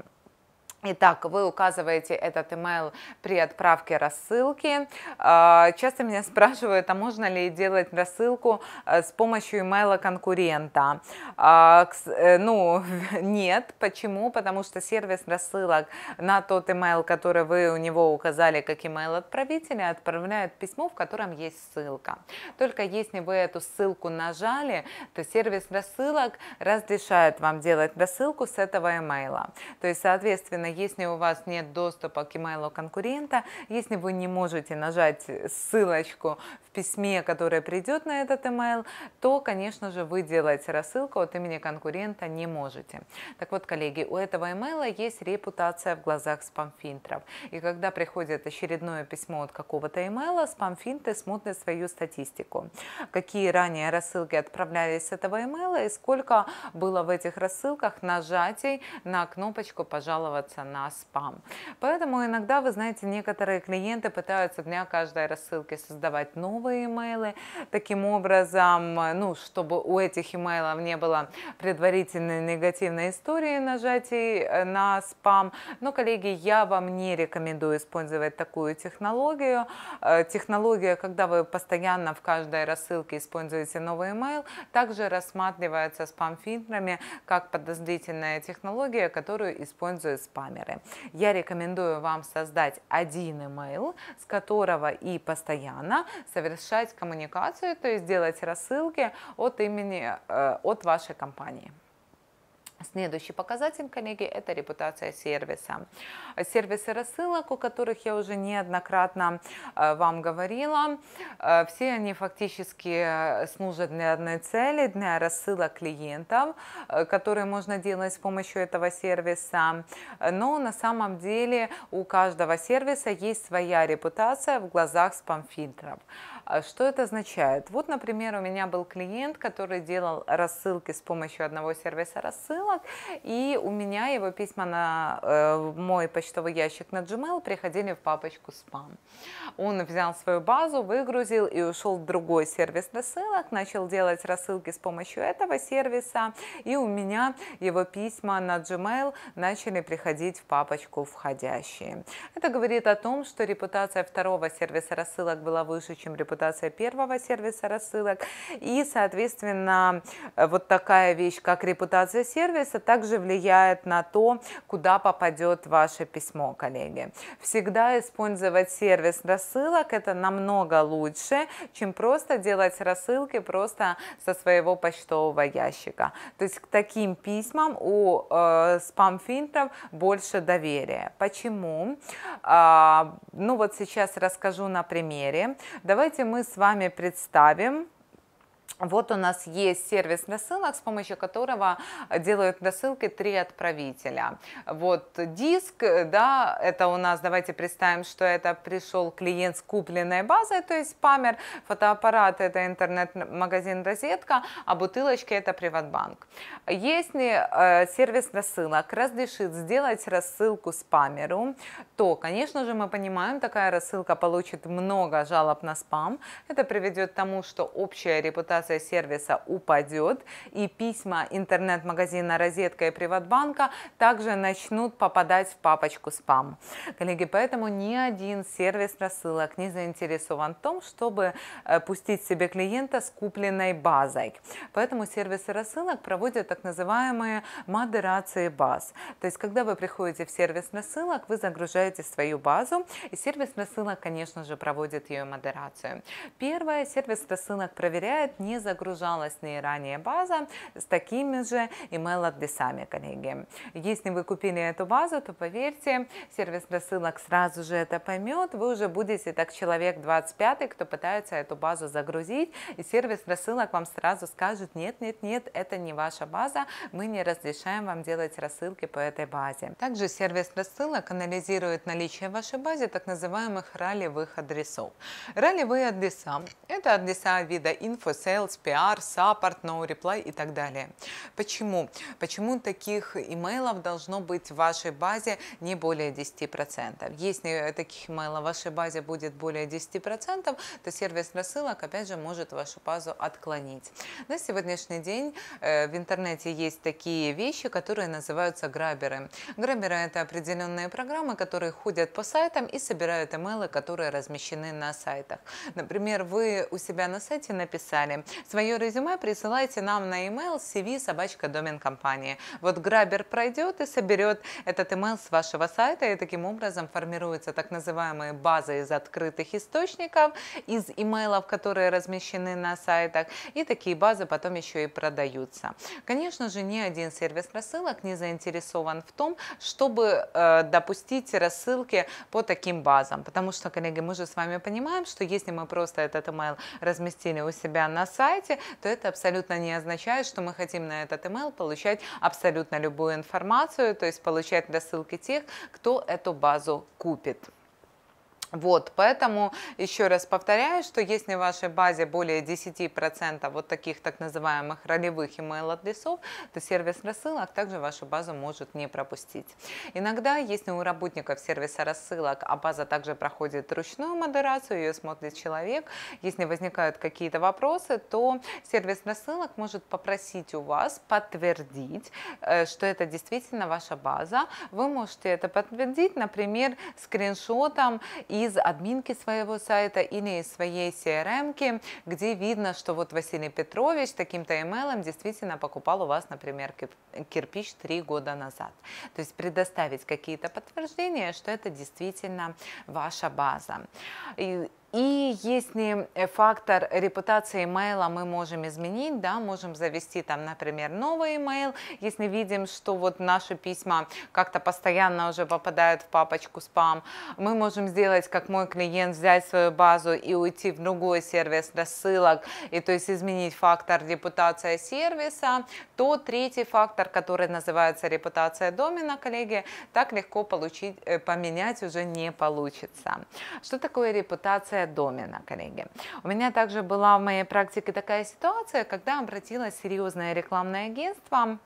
Итак, вы указываете этот email при отправке рассылки. А, часто меня спрашивают, а можно ли делать рассылку э, с помощью email конкурента? А, э, ну, нет. Почему? Потому что сервис рассылок на тот email, который вы у него указали как email отправителя, отправляет письмо, в котором есть ссылка. Только если вы эту ссылку нажали, то сервис рассылок разрешает вам делать рассылку с этого email. То есть, соответственно, если у вас нет доступа к email конкурента, если вы не можете нажать ссылочку в письме, которое придет на этот email, то, конечно же, вы делаете рассылку от имени конкурента не можете. Так вот, коллеги, у этого email есть репутация в глазах спамфинтеров. И когда приходит очередное письмо от какого-то email, спамфинты смотрят свою статистику. Какие ранее рассылки отправлялись с этого email и сколько было в этих рассылках нажатий на кнопочку «Пожаловаться на спам. Поэтому иногда, вы знаете, некоторые клиенты пытаются для каждой рассылки создавать новые имейлы, таким образом, ну, чтобы у этих имейлов не было предварительной негативной истории нажатий э, на спам. Но, коллеги, я вам не рекомендую использовать такую технологию. Э, технология, когда вы постоянно в каждой рассылке используете новый email, также рассматривается спам-фильтрами как подозрительная технология, которую использует спам камеры. Я рекомендую вам создать один email, с которого и постоянно совершать коммуникацию, то есть делать рассылки от имени, э, от вашей компании. Следующий показатель, коллеги, это репутация сервиса. Сервисы рассылок, о которых я уже неоднократно э, вам говорила, э, все они фактически э, служат для одной цели, для рассылок клиентов, которые можно делать с помощью этого сервиса. Но на самом деле у каждого сервиса есть своя репутация в глазах спам-фильтров. А что это означает? Вот, например, у меня был клиент, который делал рассылки с помощью одного сервиса рассылок, и у меня его письма на э, мой почтовый ящик на Gmail приходили в папочку спам. Он взял свою базу, выгрузил и ушел в другой сервис рассылок, начал делать рассылки с помощью этого сервиса, и у меня его письма на Gmail начали приходить в папочку входящие. Это говорит о том, что репутация второго сервиса рассылок была выше, чем репутация репутация первого сервиса рассылок. И, соответственно, э, вот такая вещь, как репутация сервиса, также влияет на то, куда попадет ваше письмо, коллеги. Всегда использовать сервис рассылок – это намного лучше, чем просто делать рассылки просто со своего почтового ящика. То есть к таким письмам у э, спам-фильтров больше доверия. Почему? А, ну вот сейчас расскажу на примере. Давайте мы с вами представим вот у нас есть сервис досылок, с помощью которого делают досылки три отправителя. Вот диск, да, это у нас, давайте представим, что это пришел клиент с купленной базой, то есть памер, фотоаппарат это интернет-магазин «Розетка», а бутылочки это «Приватбанк». Если э, сервис досылок разрешит сделать рассылку с спамеру, то, конечно же, мы понимаем, такая рассылка получит много жалоб на спам. Это приведет к тому, что общая репутация репутация сервиса упадет, и письма интернет-магазина «Розетка» и «Приватбанка» также начнут попадать в папочку спам. Коллеги, поэтому ни один сервис рассылок не заинтересован в том, чтобы э, пустить себе клиента с купленной базой. Поэтому сервисы рассылок проводят так называемые модерации баз. То есть, когда вы приходите в сервис рассылок, вы загружаете свою базу, и сервис рассылок, конечно же, проводит ее модерацию. Первое, сервис рассылок проверяет, не загружалась ни ранее база с такими же email-адресами, коллеги. Если вы купили эту базу, то поверьте, сервис рассылок сразу же это поймет, вы уже будете так человек 25, кто пытается эту базу загрузить, и сервис рассылок вам сразу скажет, нет, нет, нет, это не ваша база, мы не разрешаем вам делать рассылки по этой базе. Также сервис рассылок анализирует наличие в вашей базе так называемых ролевых адресов. Ролевые адреса – это адреса вида инфо, sales, PR, support, no reply и так далее. Почему? Почему таких имейлов должно быть в вашей базе не более 10%? Если таких имейлов в вашей базе будет более 10%, то сервис рассылок, опять же, может вашу базу отклонить. На сегодняшний день э, в интернете есть такие вещи, которые называются граберы. Граберы – это определенные программы, которые ходят по сайтам и собирают имейлы, которые размещены на сайтах. Например, вы у себя на сайте написали Свое резюме присылайте нам на e-mail cv собачка домен компании. Вот грабер пройдет и соберет этот email с вашего сайта, и таким образом формируется так называемые базы из открытых источников, из имейлов, которые размещены на сайтах, и такие базы потом еще и продаются. Конечно же, ни один сервис рассылок не заинтересован в том, чтобы э, допустить рассылки по таким базам, потому что, коллеги, мы же с вами понимаем, что если мы просто этот email разместили у себя на сайте, то это абсолютно не означает, что мы хотим на этот email получать абсолютно любую информацию, то есть получать рассылки тех, кто эту базу купит. Вот, поэтому еще раз повторяю, что если в вашей базе более 10% вот таких так называемых ролевых email-адресов, то сервис рассылок также вашу базу может не пропустить. Иногда, если у работников сервиса рассылок, а база также проходит ручную модерацию, ее смотрит человек, если возникают какие-то вопросы, то сервис рассылок может попросить у вас подтвердить, э, что это действительно ваша база. Вы можете это подтвердить, например, скриншотом и из админки своего сайта или из своей CRM, где видно, что вот Василий Петрович таким-то email эм действительно покупал у вас, например, кирпич три года назад. То есть предоставить какие-то подтверждения, что это действительно ваша база. И и если э, фактор репутации имейла мы можем изменить, да, можем завести там, например, новый имейл, если видим, что вот наши письма как-то постоянно уже попадают в папочку спам, мы можем сделать, как мой клиент, взять свою базу и уйти в другой сервис рассылок, и то есть изменить фактор репутация сервиса, то третий фактор, который называется репутация домена, коллеги, так легко получить, э, поменять уже не получится. Что такое репутация жилая домена, коллеги. У меня также была в моей практике такая ситуация, когда обратилась серьезное рекламное агентство,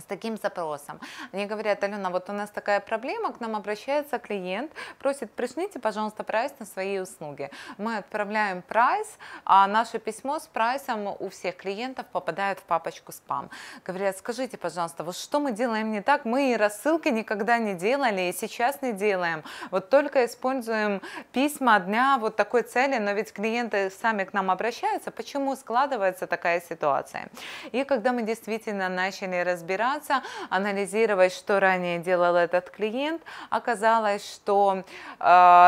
с таким запросом. Они говорят, Алена, вот у нас такая проблема, к нам обращается клиент, просит, пришлите, пожалуйста, прайс на свои услуги. Мы отправляем прайс, а наше письмо с прайсом у всех клиентов попадает в папочку спам. Говорят, скажите, пожалуйста, вот что мы делаем не так? Мы и рассылки никогда не делали, и сейчас не делаем. Вот только используем письма дня вот такой цели, но ведь клиенты сами к нам обращаются. Почему складывается такая ситуация? И когда мы действительно начали разбирать, разбираться, анализировать, что ранее делал этот клиент. Оказалось, что э,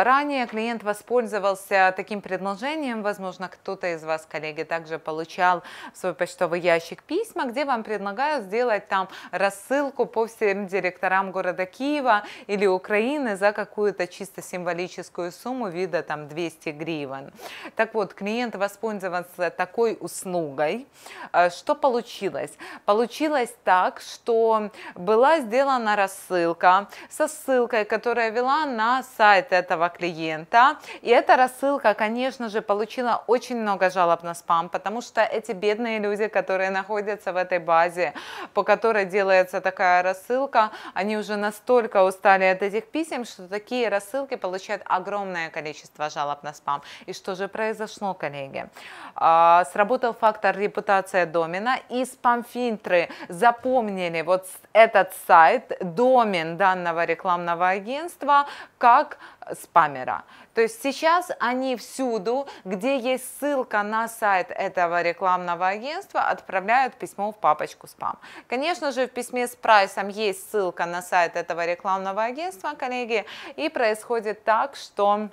ранее клиент воспользовался таким предложением, возможно, кто-то из вас, коллеги, также получал в свой почтовый ящик письма, где вам предлагают сделать там рассылку по всем директорам города Киева или Украины за какую-то чисто символическую сумму вида там 200 гривен. Так вот, клиент воспользовался такой услугой. Э, что получилось? Получилось так, что была сделана рассылка со ссылкой, которая вела на сайт этого клиента. И эта рассылка, конечно же, получила очень много жалоб на спам, потому что эти бедные люди, которые находятся в этой базе, по которой делается такая рассылка, они уже настолько устали от этих писем, что такие рассылки получают огромное количество жалоб на спам. И что же произошло, коллеги? А, сработал фактор репутация домена и спам-фильтры запомнили мнение, вот этот сайт, домен данного рекламного агентства, как спамера. То есть сейчас они всюду, где есть ссылка на сайт этого рекламного агентства, отправляют письмо в папочку спам. Конечно же, в письме с прайсом есть ссылка на сайт этого рекламного агентства, коллеги, и происходит так, что,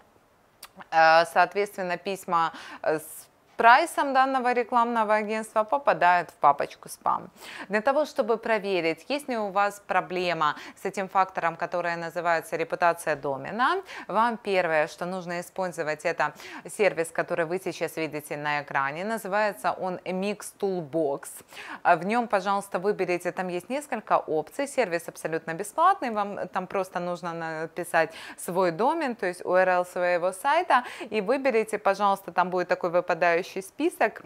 э, соответственно, письма с прайсом данного рекламного агентства попадает в папочку спам. Для того, чтобы проверить, есть ли у вас проблема с этим фактором, который называется репутация домена, вам первое, что нужно использовать, это сервис, который вы сейчас видите на экране, называется он Mix Toolbox. В нем, пожалуйста, выберите, там есть несколько опций, сервис абсолютно бесплатный, вам там просто нужно написать свой домен, то есть URL своего сайта, и выберите, пожалуйста, там будет такой выпадающий составляющей список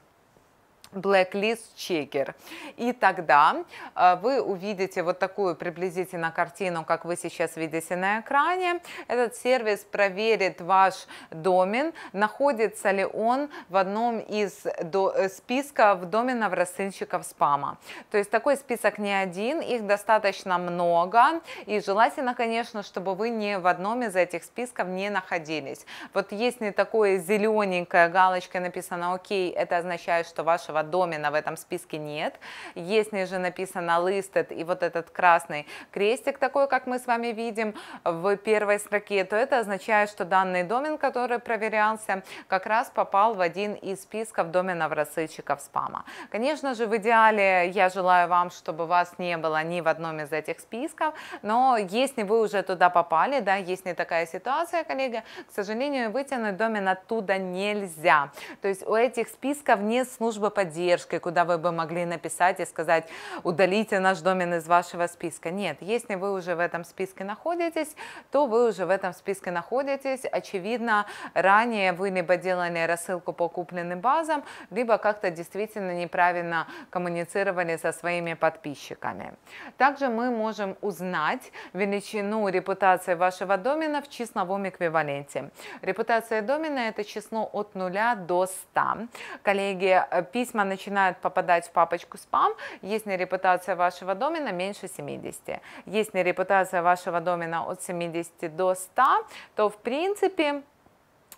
Blacklist Checker. И тогда э, вы увидите вот такую приблизительно картину, как вы сейчас видите на экране. Этот сервис проверит ваш домен, находится ли он в одном из э, списков доменов рассылщиков спама. То есть такой список не один, их достаточно много. И желательно, конечно, чтобы вы ни в одном из этих списков не находились. Вот есть не такое зелененькая галочка написано «Ок», это означает, что вашего красного домена в этом списке нет. Есть ниже написано listed и вот этот красный крестик такой, как мы с вами видим в первой строке, то это означает, что данный домен, который проверялся, как раз попал в один из списков доменов рассылщиков спама. Конечно же, в идеале я желаю вам, чтобы вас не было ни в одном из этих списков, но если вы уже туда попали, да, есть не такая ситуация, коллега, к сожалению, вытянуть домен оттуда нельзя. То есть у этих списков нет службы поддержки поддержкой, куда вы бы могли написать и сказать, удалите наш домен из вашего списка. Нет, если вы уже в этом списке находитесь, то вы уже в этом списке находитесь. Очевидно, ранее вы либо делали рассылку по купленным базам, либо как-то действительно неправильно коммуницировали со своими подписчиками. Также мы можем узнать величину репутации вашего домена в числовом эквиваленте. Репутация домена – это число от 0 до 100. Коллеги, э, письма письма начинают попадать в папочку спам, если репутация вашего домена меньше 70. Если репутация вашего домена от 70 до 100, то в принципе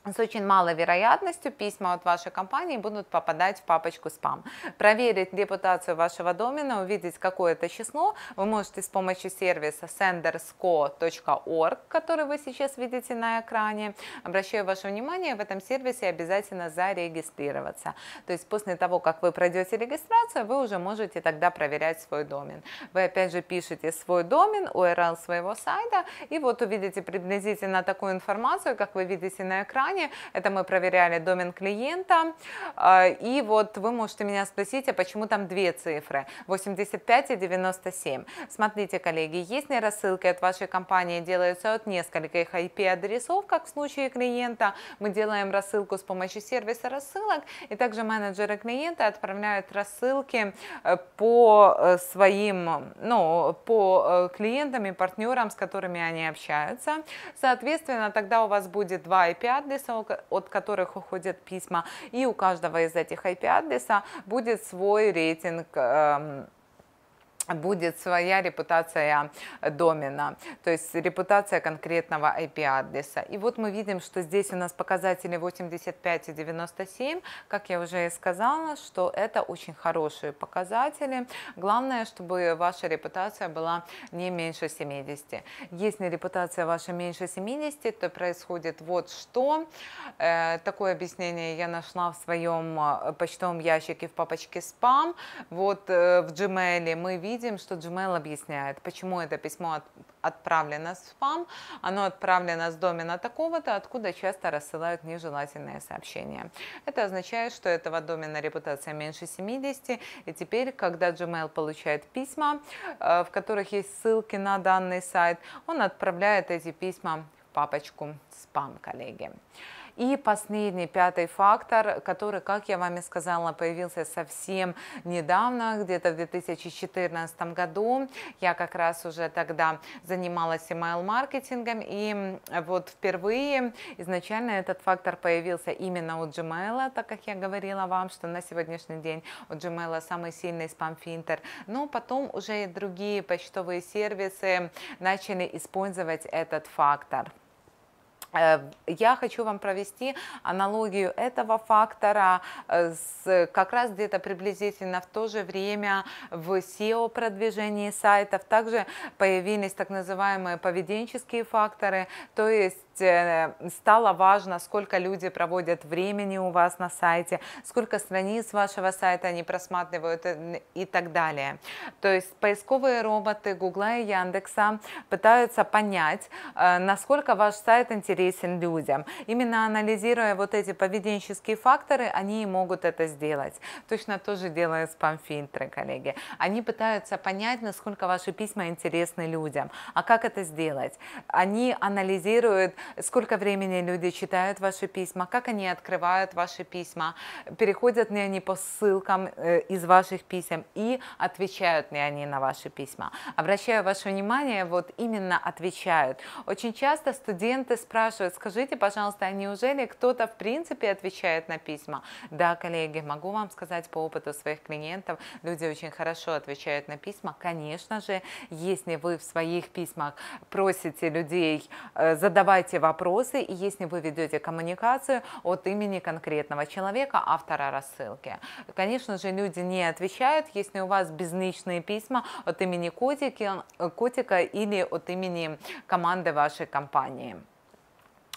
с очень малой вероятностью письма от вашей компании будут попадать в папочку спам. Проверить репутацию вашего домена, увидеть какое-то число, вы можете с помощью сервиса sendersco.org, который вы сейчас видите на экране. Обращаю ваше внимание, в этом сервисе обязательно зарегистрироваться. То есть после того, как вы пройдете регистрацию, вы уже можете тогда проверять свой домен. Вы опять же пишете свой домен, URL своего сайта, и вот увидите приблизительно такую информацию, как вы видите на экране, компании. Это мы проверяли домен клиента. А, и вот вы можете меня спросить, а почему там две цифры, 85 и 97. Смотрите, коллеги, есть если рассылки от вашей компании делаются от нескольких IP-адресов, как в случае клиента, мы делаем рассылку с помощью сервиса рассылок, и также менеджеры клиента отправляют рассылки э, по э, своим, ну, по э, клиентам и партнерам, с которыми они общаются. Соответственно, тогда у вас будет два IP-адреса, IP-адреса, от которых уходят письма, и у каждого из этих IP-адреса будет свой рейтинг эм, будет своя репутация домена, то есть репутация конкретного IP-адреса. И вот мы видим, что здесь у нас показатели 85 и 97, как я уже и сказала, что это очень хорошие показатели. Главное, чтобы ваша репутация была не меньше 70. Если репутация ваша меньше 70, то происходит вот что. Э, такое объяснение я нашла в своем э, почтовом ящике в папочке спам. Вот э, в Gmail мы видим, видим, что Gmail объясняет, почему это письмо от, отправлено в спам, оно отправлено с домена такого-то, откуда часто рассылают нежелательные сообщения. Это означает, что этого домена репутация меньше 70, и теперь, когда Gmail получает письма, э, в которых есть ссылки на данный сайт, он отправляет эти письма в папочку спам, коллеги. И последний, пятый фактор, который, как я вам и сказала, появился совсем недавно, где-то в 2014 году. Я как раз уже тогда занималась email-маркетингом, и вот впервые изначально этот фактор появился именно у Gmail, так как я говорила вам, что на сегодняшний день у Gmail самый сильный спам-фильтр. Но потом уже и другие почтовые сервисы начали использовать этот фактор. Э, я хочу вам провести аналогию этого фактора э, с как раз где-то приблизительно в то же время в SEO-продвижении сайтов. Также появились так называемые поведенческие факторы, то есть Э, стало важно, сколько люди проводят времени у вас на сайте, сколько страниц вашего сайта они просматривают э, и так далее. То есть поисковые роботы Гугла и Яндекса пытаются понять, э, насколько ваш сайт интересен людям. Именно анализируя вот эти поведенческие факторы, они могут это сделать. Точно то же делают спам-фильтры, коллеги. Они пытаются понять, насколько ваши письма интересны людям. А как это сделать? Они анализируют сколько времени люди читают ваши письма, как они открывают ваши письма, переходят ли они по ссылкам э, из ваших писем и отвечают ли они на ваши письма. Обращаю ваше внимание, вот именно отвечают. Очень часто студенты спрашивают, скажите, пожалуйста, а неужели кто-то в принципе отвечает на письма? Да, коллеги, могу вам сказать по опыту своих клиентов, люди очень хорошо отвечают на письма. Конечно же, если вы в своих письмах просите людей, э, задавайте задавайте вопросы, и если вы ведете коммуникацию от имени конкретного человека, автора рассылки. Конечно же, люди не отвечают, если у вас безличные письма от имени котики, э, котика или от имени команды вашей компании.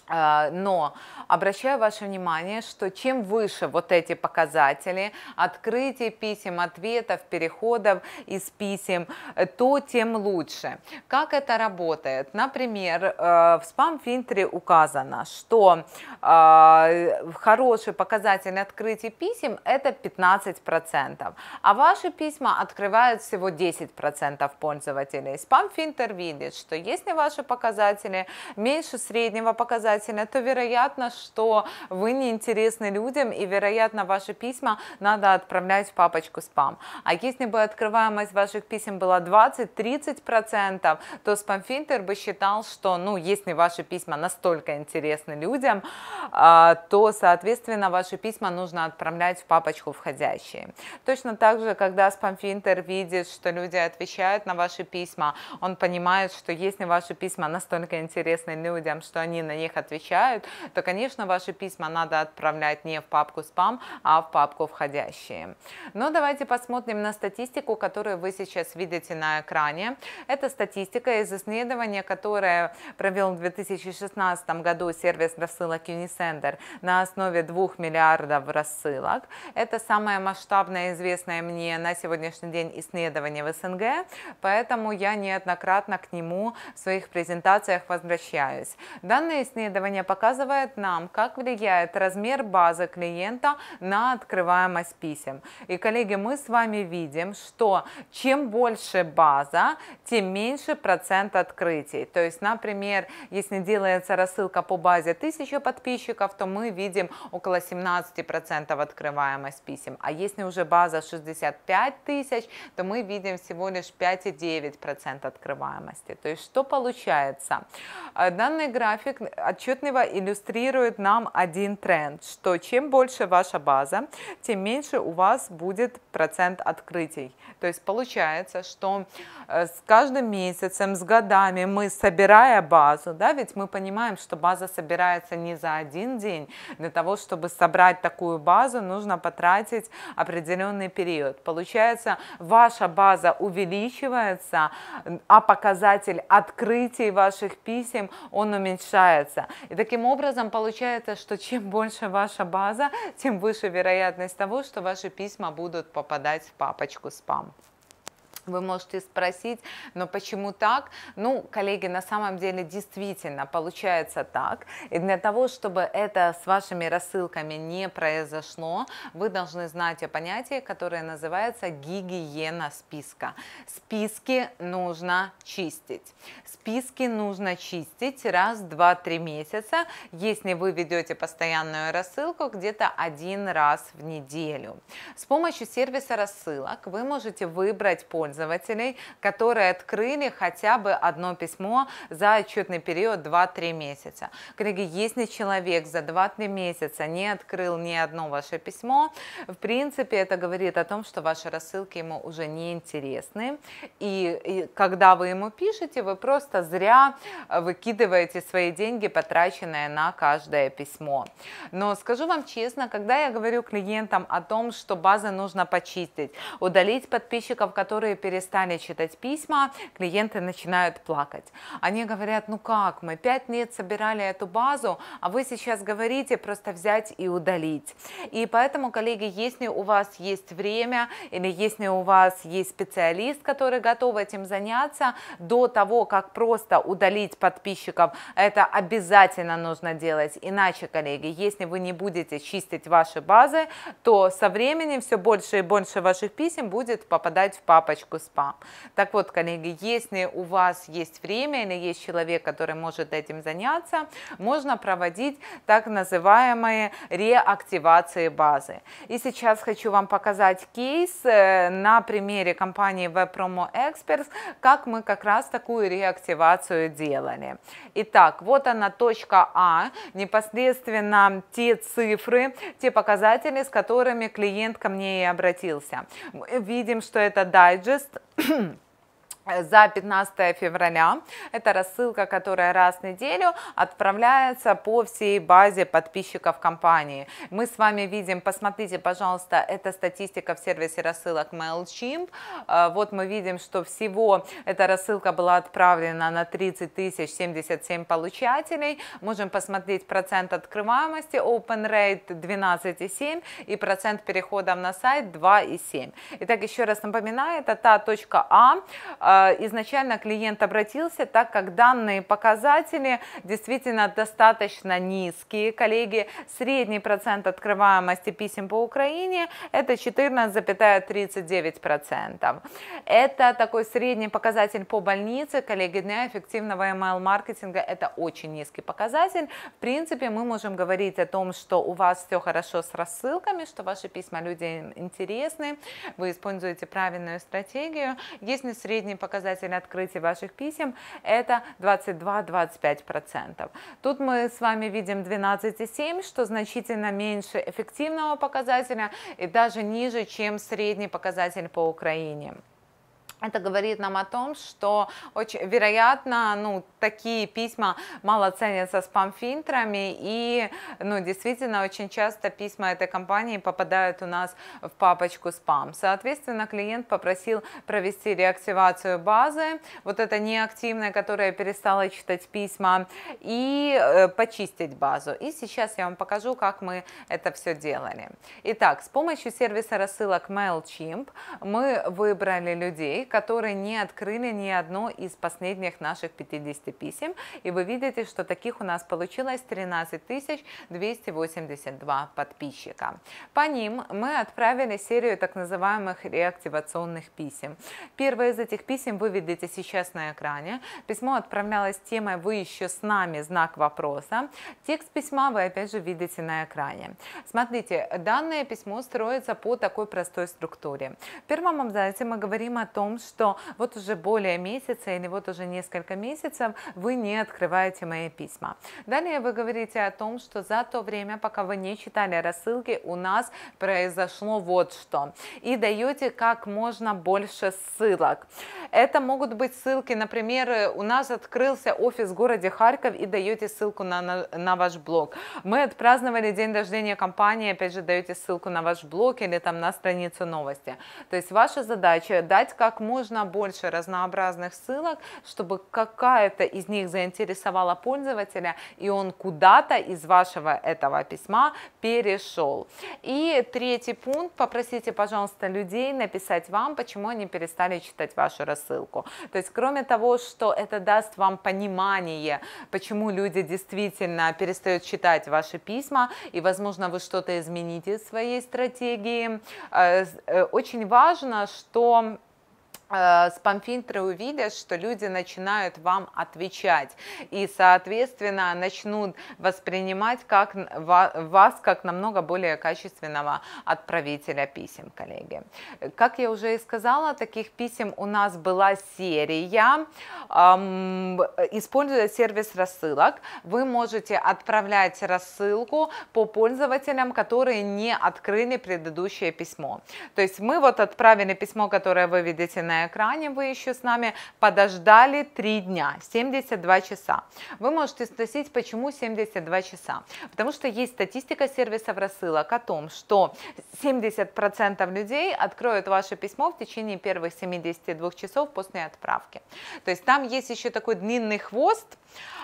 А, но обращаю ваше внимание, что чем выше вот эти показатели открытия писем, ответов, переходов из писем, э, то тем лучше. Как это работает? Например, э, в спам-фильтре указано, что а, хороший показатель открытия писем – это 15%, а ваши письма открывают всего 10% пользователей. Спам-фильтр видит, что если ваши показатели меньше среднего показателя, самостоятельно, то вероятно, что вы не интересны людям и, вероятно, ваши письма надо отправлять в папочку спам. А если бы открываемость ваших писем была 20-30%, то спамфильтр бы считал, что, ну, если ваши письма настолько интересны людям, а, то, соответственно, ваши письма нужно отправлять в папочку входящие. Точно так же, когда спамфильтр видит, что люди отвечают на ваши письма, он понимает, что если ваши письма настолько интересны людям, что они на них отвечают, отвечают, то, конечно, ваши письма надо отправлять не в папку спам, а в папку входящие. Но ну, давайте посмотрим на статистику, которую вы сейчас видите на экране. Это статистика из исследования, которое провел в 2016 году сервис рассылок Unisender на основе 2 миллиардов рассылок. Это самое масштабное известное мне на сегодняшний день исследование в СНГ, поэтому я неоднократно к нему в своих презентациях возвращаюсь. Данное исследование исследование показывает нам, как влияет размер базы клиента на открываемость писем. И, коллеги, мы с вами видим, что чем больше база, тем меньше процент открытий. То есть, например, если делается рассылка по базе 1000 подписчиков, то мы видим около 17% открываемость писем. А если уже база 65 тысяч, то мы видим всего лишь 5,9% открываемости. То есть, что получается? Э, данный график, о отчетливо иллюстрирует нам один тренд, что чем больше ваша база, тем меньше у вас будет процент открытий. То есть получается, что э, с каждым месяцем, с годами мы, собирая базу, да, ведь мы понимаем, что база собирается не за один день. Для того, чтобы собрать такую базу, нужно потратить определенный период. Получается, ваша база увеличивается, а показатель открытий ваших писем, он уменьшается. И таким образом получается, что чем больше ваша база, тем выше вероятность того, что ваши письма будут попадать в папочку спам. Вы можете спросить, но почему так? Ну, коллеги, на самом деле действительно получается так. И для того, чтобы это с вашими рассылками не произошло, вы должны знать о понятии, которое называется гигиена списка. Списки нужно чистить списки нужно чистить раз, два, три месяца, если вы ведете постоянную рассылку где-то один раз в неделю. С помощью сервиса рассылок вы можете выбрать пользователей, которые открыли хотя бы одно письмо за отчетный период 2-3 месяца. Коллеги, если человек за 2-3 месяца не открыл ни одно ваше письмо, в принципе, это говорит о том, что ваши рассылки ему уже не интересны. И, и когда вы ему пишете, вы просто просто зря э, выкидываете свои деньги, потраченные на каждое письмо. Но скажу вам честно, когда я говорю клиентам о том, что базы нужно почистить, удалить подписчиков, которые перестали читать письма, клиенты начинают плакать. Они говорят, ну как, мы пять лет собирали эту базу, а вы сейчас говорите просто взять и удалить. И поэтому, коллеги, если у вас есть время или если у вас есть специалист, который готов этим заняться, до того, как так просто удалить подписчиков. Это обязательно нужно делать. Иначе, коллеги, если вы не будете чистить ваши базы, то со временем все больше и больше ваших писем будет попадать в папочку спам. Так вот, коллеги, если у вас есть время или есть человек, который может этим заняться, можно проводить так называемые реактивации базы. И сейчас хочу вам показать кейс э, на примере компании Web Promo Experts, как мы как раз такую реактивацию активацию делали. Итак, вот она точка А, непосредственно те цифры, те показатели, с которыми клиент ко мне и обратился. Мы видим, что это дайджест Э, за 15 февраля. Это рассылка, которая раз в неделю отправляется по всей базе подписчиков компании. Мы с вами видим, посмотрите, пожалуйста, это статистика в сервисе рассылок MailChimp. Э, вот мы видим, что всего эта рассылка была отправлена на 30 тысяч 77 получателей. Можем посмотреть процент открываемости, open rate 12,7 и процент переходов на сайт 2,7. Итак, еще раз напоминаю, это та точка А, э, а, изначально клиент обратился, так как данные показатели действительно достаточно низкие. Коллеги, средний процент открываемости писем по Украине – это 14,39%. Это такой средний показатель по больнице. Коллеги, для эффективного email-маркетинга это очень низкий показатель. В принципе, мы можем говорить о том, что у вас все хорошо с рассылками, что ваши письма людям интересны, вы используете правильную стратегию. есть Если средний показатель показатель открытия ваших писем – это 22-25%. Тут мы с вами видим 12,7, что значительно меньше эффективного показателя и даже ниже, чем средний показатель по Украине. Это говорит нам о том, что очень вероятно, ну, такие письма мало ценятся спам-фильтрами, и, ну, действительно, очень часто письма этой компании попадают у нас в папочку спам. Соответственно, клиент попросил провести реактивацию базы, вот это неактивная, которая перестала читать письма, и э, почистить базу. И сейчас я вам покажу, как мы это все делали. Итак, с помощью сервиса рассылок MailChimp мы выбрали людей, которые не открыли ни одно из последних наших 50 писем. И вы видите, что таких у нас получилось 13 282 подписчика. По ним мы отправили серию так называемых реактивационных писем. Первое из этих писем вы видите сейчас на экране. Письмо отправлялось темой «Вы еще с нами?» знак вопроса. Текст письма вы опять же видите на экране. Смотрите, данное письмо строится по такой простой структуре. В первом абзаце мы говорим о том, что вот уже более месяца или вот уже несколько месяцев вы не открываете мои письма. Далее вы говорите о том, что за то время, пока вы не читали рассылки, у нас произошло вот что. И даете как можно больше ссылок. Это могут быть ссылки, например, у нас открылся офис в городе Харьков и даете ссылку на, на, на ваш блог. Мы отпраздновали день рождения компании, опять же даете ссылку на ваш блог или там на страницу новости. То есть ваша задача дать как можно больше разнообразных ссылок, чтобы какая-то из них заинтересовала пользователя, и он куда-то из вашего этого письма перешел. И третий пункт, попросите, пожалуйста, людей написать вам, почему они перестали читать вашу рассылку. То есть, кроме того, что это даст вам понимание, почему люди действительно перестают читать ваши письма, и, возможно, вы что-то измените в своей стратегии, э, э, очень важно, что Э, спам фильтры увидят, что люди начинают вам отвечать и, соответственно, начнут воспринимать как, вас как намного более качественного отправителя писем, коллеги. Как я уже и сказала, таких писем у нас была серия. Используя сервис рассылок, вы можете отправлять рассылку по пользователям, которые не открыли предыдущее письмо. То есть мы вот отправили письмо, которое вы видите на на экране, вы еще с нами, подождали 3 дня, 72 часа. Вы можете спросить, почему 72 часа? Потому что есть статистика сервисов рассылок о том, что 70% людей откроют ваше письмо в течение первых 72 часов после отправки. То есть там есть еще такой длинный хвост,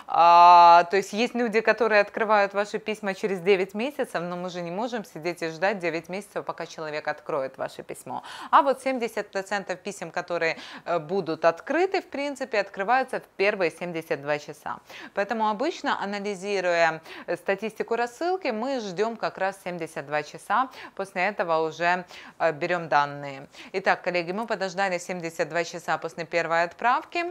а, то есть есть люди, которые открывают ваши письма через 9 месяцев, но мы же не можем сидеть и ждать 9 месяцев, пока человек откроет ваше письмо. А вот 70% писем, которые которые э, будут открыты, в принципе, открываются в первые 72 часа. Поэтому обычно, анализируя э, статистику рассылки, мы ждем как раз 72 часа, после этого уже э, берем данные. Итак, коллеги, мы подождали 72 часа после первой отправки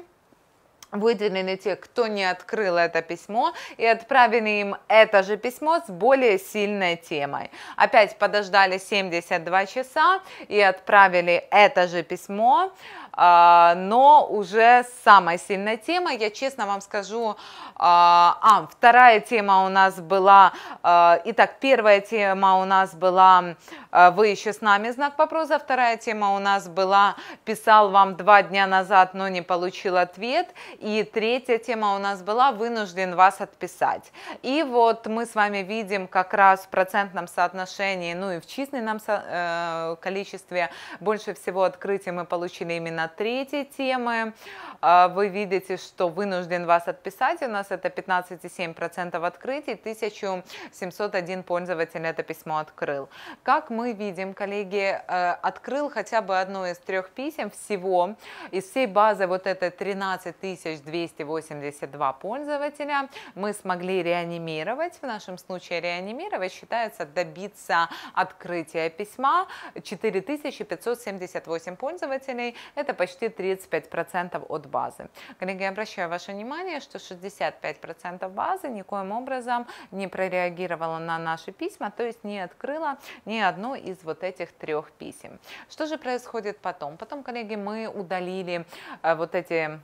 выделены те, кто не открыл это письмо, и отправили им это же письмо с более сильной темой. Опять подождали 72 часа и отправили это же письмо а, но уже самая сильная тема, я честно вам скажу, а, а вторая тема у нас была, а, итак, первая тема у нас была «Вы еще с нами?» знак вопроса, вторая тема у нас была «Писал вам два дня назад, но не получил ответ», и третья тема у нас была «Вынужден вас отписать». И вот мы с вами видим как раз в процентном соотношении, ну и в численном э, количестве больше всего открытий мы получили именно половина третьей темы. А, вы видите, что вынужден вас отписать. У нас это 15,7% открытий, 1701 пользователь это письмо открыл. Как мы видим, коллеги, э, открыл хотя бы одно из трех писем всего. Из всей базы вот это 13282 пользователя мы смогли реанимировать. В нашем случае реанимировать считается добиться открытия письма 4578 пользователей. Это это почти 35% от базы. Коллеги, обращаю ваше внимание, что 65% базы никоим образом не прореагировала на наши письма, то есть не открыла ни одно из вот этих трех писем. Что же происходит потом? Потом, коллеги, мы удалили э, вот эти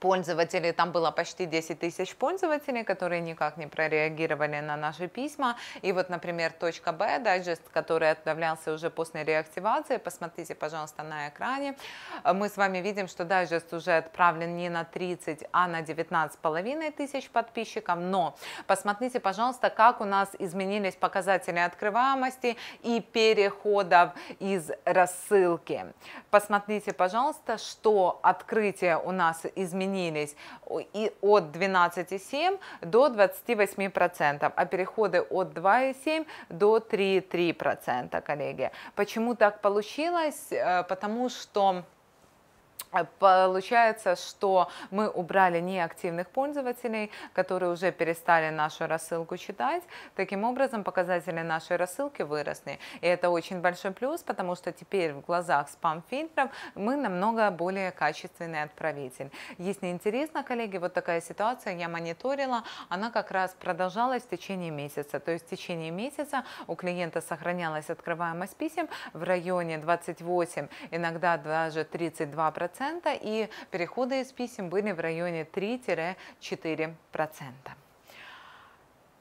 пользователей, там было почти 10 тысяч пользователей, которые никак не прореагировали на наши письма. И вот, например, точка Б, дайджест, который отправлялся уже после реактивации, посмотрите, пожалуйста, на экране. Мы с вами видим, что дайджест уже отправлен не на 30, а на 19,5 тысяч подписчиков. Но посмотрите, пожалуйста, как у нас изменились показатели открываемости и переходов из рассылки. Посмотрите, пожалуйста, что открытие у нас изменилось изменились и от 12,7 до 28%, процентов, а переходы от 2,7 до 3,3%, процента, коллеги. Почему так получилось? Э, потому что а получается, что мы убрали неактивных пользователей, которые уже перестали нашу рассылку читать. Таким образом, показатели нашей рассылки выросли. И это очень большой плюс, потому что теперь в глазах спам-фильтров мы намного более качественный отправитель. Если интересно, коллеги, вот такая ситуация я мониторила, она как раз продолжалась в течение месяца. То есть в течение месяца у клиента сохранялась открываемость писем в районе 28, иногда даже 32% и переходы из писем были в районе 3-4%.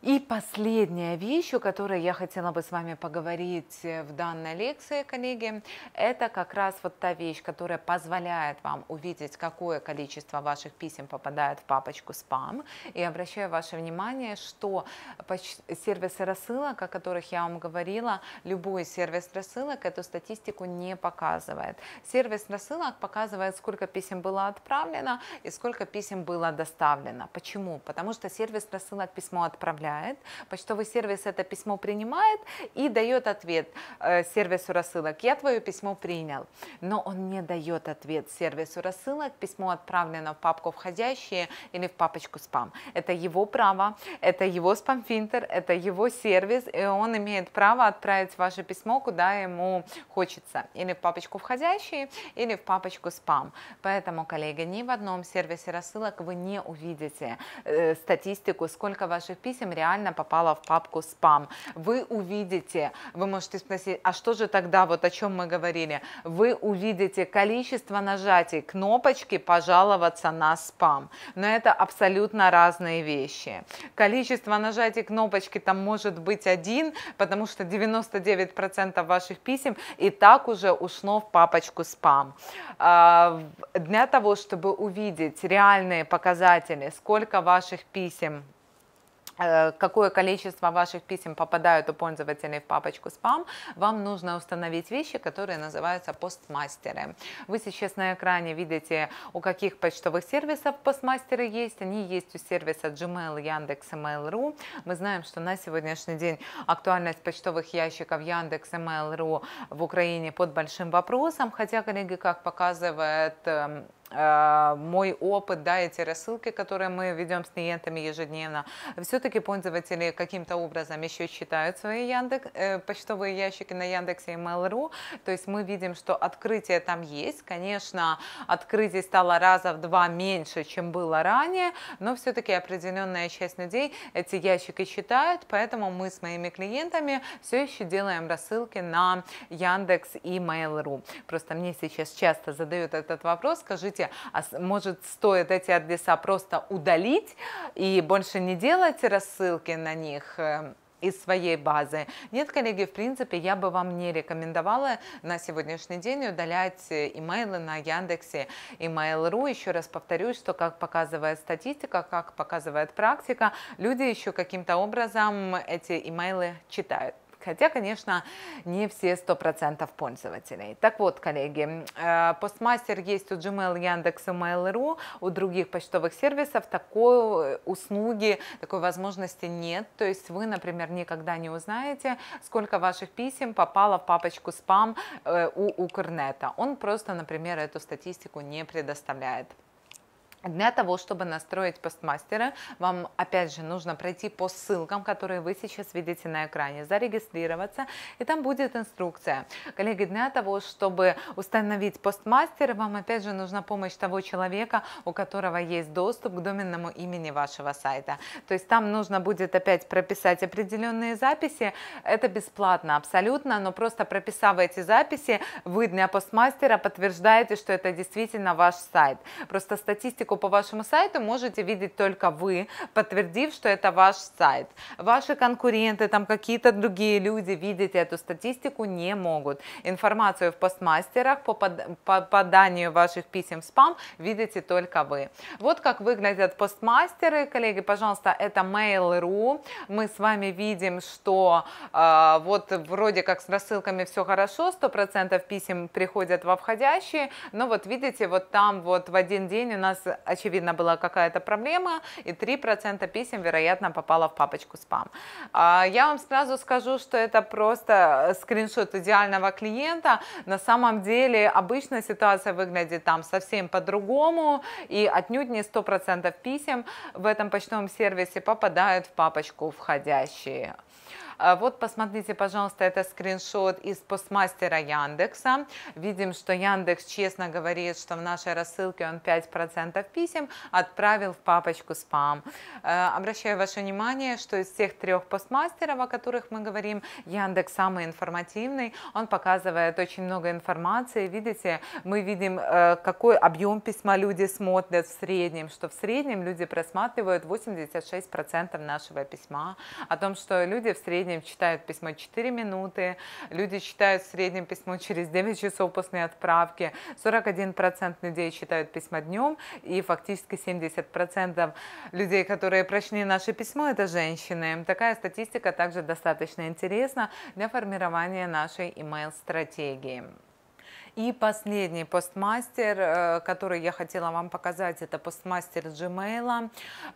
И последняя вещь, о которой я хотела бы с вами поговорить э, в данной лекции, коллеги, это как раз вот та вещь, которая позволяет вам увидеть, какое количество ваших писем попадает в папочку спам. И обращаю ваше внимание, что сервисы рассылок, о которых я вам говорила, любой сервис рассылок эту статистику не показывает. Сервис рассылок показывает, сколько писем было отправлено и сколько писем было доставлено. Почему? Потому что сервис рассылок письмо отправляет отправляет, почтовый сервис это письмо принимает и дает ответ э, сервису рассылок. Я твое письмо принял, но он не дает ответ сервису рассылок, письмо отправлено в папку входящие или в папочку спам. Это его право, это его спам-фильтр, это его сервис, и он имеет право отправить ваше письмо, куда ему хочется, или в папочку входящие, или в папочку спам. Поэтому, коллеги, ни в одном сервисе рассылок вы не увидите э, статистику, сколько ваших писем реально попала в папку спам. Вы увидите, вы можете спросить, а что же тогда, вот о чем мы говорили, вы увидите количество нажатий кнопочки «Пожаловаться на спам». Но это абсолютно разные вещи. Количество нажатий кнопочки там может быть один, потому что 99% ваших писем и так уже ушло в папочку спам. А, для того, чтобы увидеть реальные показатели, сколько ваших писем Э, какое количество ваших писем попадают у пользователей в папочку спам, вам нужно установить вещи, которые называются постмастеры. Вы сейчас на экране видите, у каких почтовых сервисов постмастеры есть. Они есть у сервиса Gmail, Яндекс и Mail.ru. Мы знаем, что на сегодняшний день актуальность почтовых ящиков Яндекс и Mail.ru в Украине под большим вопросом, хотя, коллеги, как показывает эм, а, мой опыт, да, эти рассылки, которые мы ведем с клиентами ежедневно, все-таки пользователи каким-то образом еще читают свои Яндекс, э, почтовые ящики на Яндексе и Mail.ru, то есть мы видим, что открытие там есть, конечно, открытие стало раза в два меньше, чем было ранее, но все-таки определенная часть людей эти ящики читают, поэтому мы с моими клиентами все еще делаем рассылки на Яндекс и Mail.ru. Просто мне сейчас часто задают этот вопрос, скажите, можете. А может, стоит эти адреса просто удалить и больше не делать рассылки на них э, из своей базы. Нет, коллеги, в принципе, я бы вам не рекомендовала на сегодняшний день удалять э, имейлы на Яндексе и Mail.ru. Еще раз повторюсь, что как показывает статистика, как показывает практика, люди еще каким-то образом эти имейлы читают хотя, конечно, не все 100% пользователей. Так вот, коллеги, постмастер э, есть у Gmail, Яндекс и Mail.ru, у других почтовых сервисов такой э, услуги, такой возможности нет, то есть вы, например, никогда не узнаете, сколько ваших писем попало в папочку спам э, у Укрнета. Он просто, например, эту статистику не предоставляет. Для того, чтобы настроить постмастера, вам опять же нужно пройти по ссылкам, которые вы сейчас видите на экране, зарегистрироваться, и там будет инструкция. Коллеги, для того, чтобы установить постмастер, вам опять же нужна помощь того человека, у которого есть доступ к доменному имени вашего сайта. То есть там нужно будет опять прописать определенные записи, это бесплатно абсолютно, но просто прописав эти записи, вы для постмастера подтверждаете, что это действительно ваш сайт. Просто статистику статистику по вашему сайту можете видеть только вы, подтвердив, что это ваш сайт. Ваши конкуренты, там какие-то другие люди видеть эту статистику не могут. Информацию в постмастерах по попаданию ваших писем в спам видите только вы. Вот как выглядят постмастеры. Коллеги, пожалуйста, это Mail.ru. Мы с вами видим, что э, вот вроде как с рассылками все хорошо, 100% писем приходят во входящие, но вот видите, вот там вот в один день у нас очевидно, была какая-то проблема, и 3% писем, вероятно, попало в папочку спам. А, я вам сразу скажу, что это просто э, скриншот идеального клиента. На самом деле обычно ситуация выглядит там совсем по-другому, и отнюдь не 100% писем в этом почтовом сервисе попадают в папочку входящие. А вот посмотрите, пожалуйста, это скриншот из постмастера Яндекса. Видим, что Яндекс честно говорит, что в нашей рассылке он 5% писем отправил в папочку спам. Э, обращаю ваше внимание, что из всех трех постмастеров, о которых мы говорим, Яндекс самый информативный. Он показывает очень много информации. Видите, мы видим, э, какой объем письма люди смотрят в среднем, что в среднем люди просматривают 86% нашего письма, о том, что люди в среднем среднем читают письмо 4 минуты, люди читают в среднем письмо через 9 часов после отправки, 41% людей читают письма днем, и фактически 70% людей, которые прочли наше письмо, это женщины. Такая статистика также достаточно интересна для формирования нашей email-стратегии. И последний постмастер, э, который я хотела вам показать, это постмастер Gmail.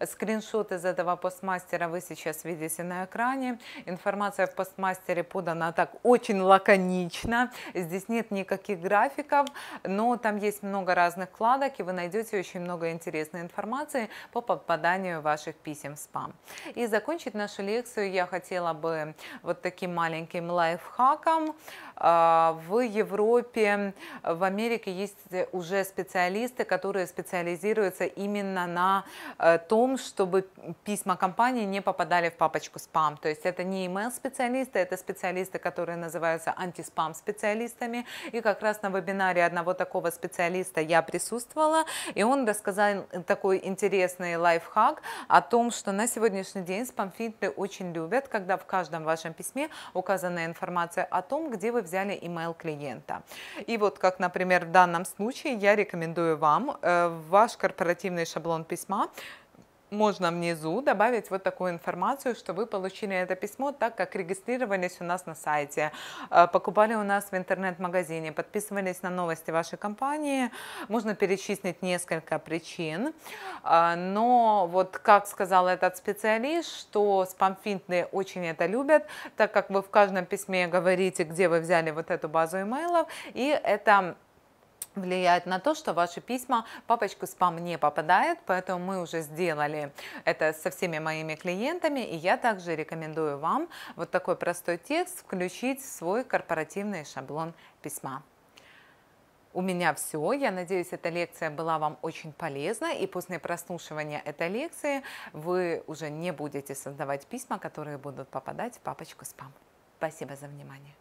Скриншот из этого постмастера вы сейчас видите на экране. Информация в постмастере подана так очень лаконично. Здесь нет никаких графиков, но там есть много разных вкладок, и вы найдете очень много интересной информации по попаданию ваших писем в спам. И закончить нашу лекцию я хотела бы вот таким маленьким лайфхаком. А, в Европе, в Америке есть э, уже специалисты, которые специализируются именно на э, том, чтобы письма компании не попадали в папочку спам. То есть это не email специалисты, это специалисты, которые называются антиспам специалистами. И как раз на вебинаре одного такого специалиста я присутствовала, и он рассказал такой интересный лайфхак о том, что на сегодняшний день спамфильтры очень любят, когда в каждом вашем письме указана информация о том, где вы взяли email клиента. И вот как, например, в данном случае я рекомендую вам э, ваш корпоративный шаблон письма можно внизу добавить вот такую информацию, что вы получили это письмо, так как регистрировались у нас на сайте, э, покупали у нас в интернет-магазине, подписывались на новости вашей компании. Можно перечислить несколько причин, э, но вот как сказал этот специалист, что спамфинты очень это любят, так как вы в каждом письме говорите, где вы взяли вот эту базу имейлов, и это влияет на то, что ваши письма в папочку спам не попадают, поэтому мы уже сделали это со всеми моими клиентами, и я также рекомендую вам вот такой простой текст включить в свой корпоративный шаблон письма. У меня все. Я надеюсь, эта лекция была вам очень полезна. И после прослушивания этой лекции вы уже не будете создавать письма, которые будут попадать в папочку спам. Спасибо за внимание.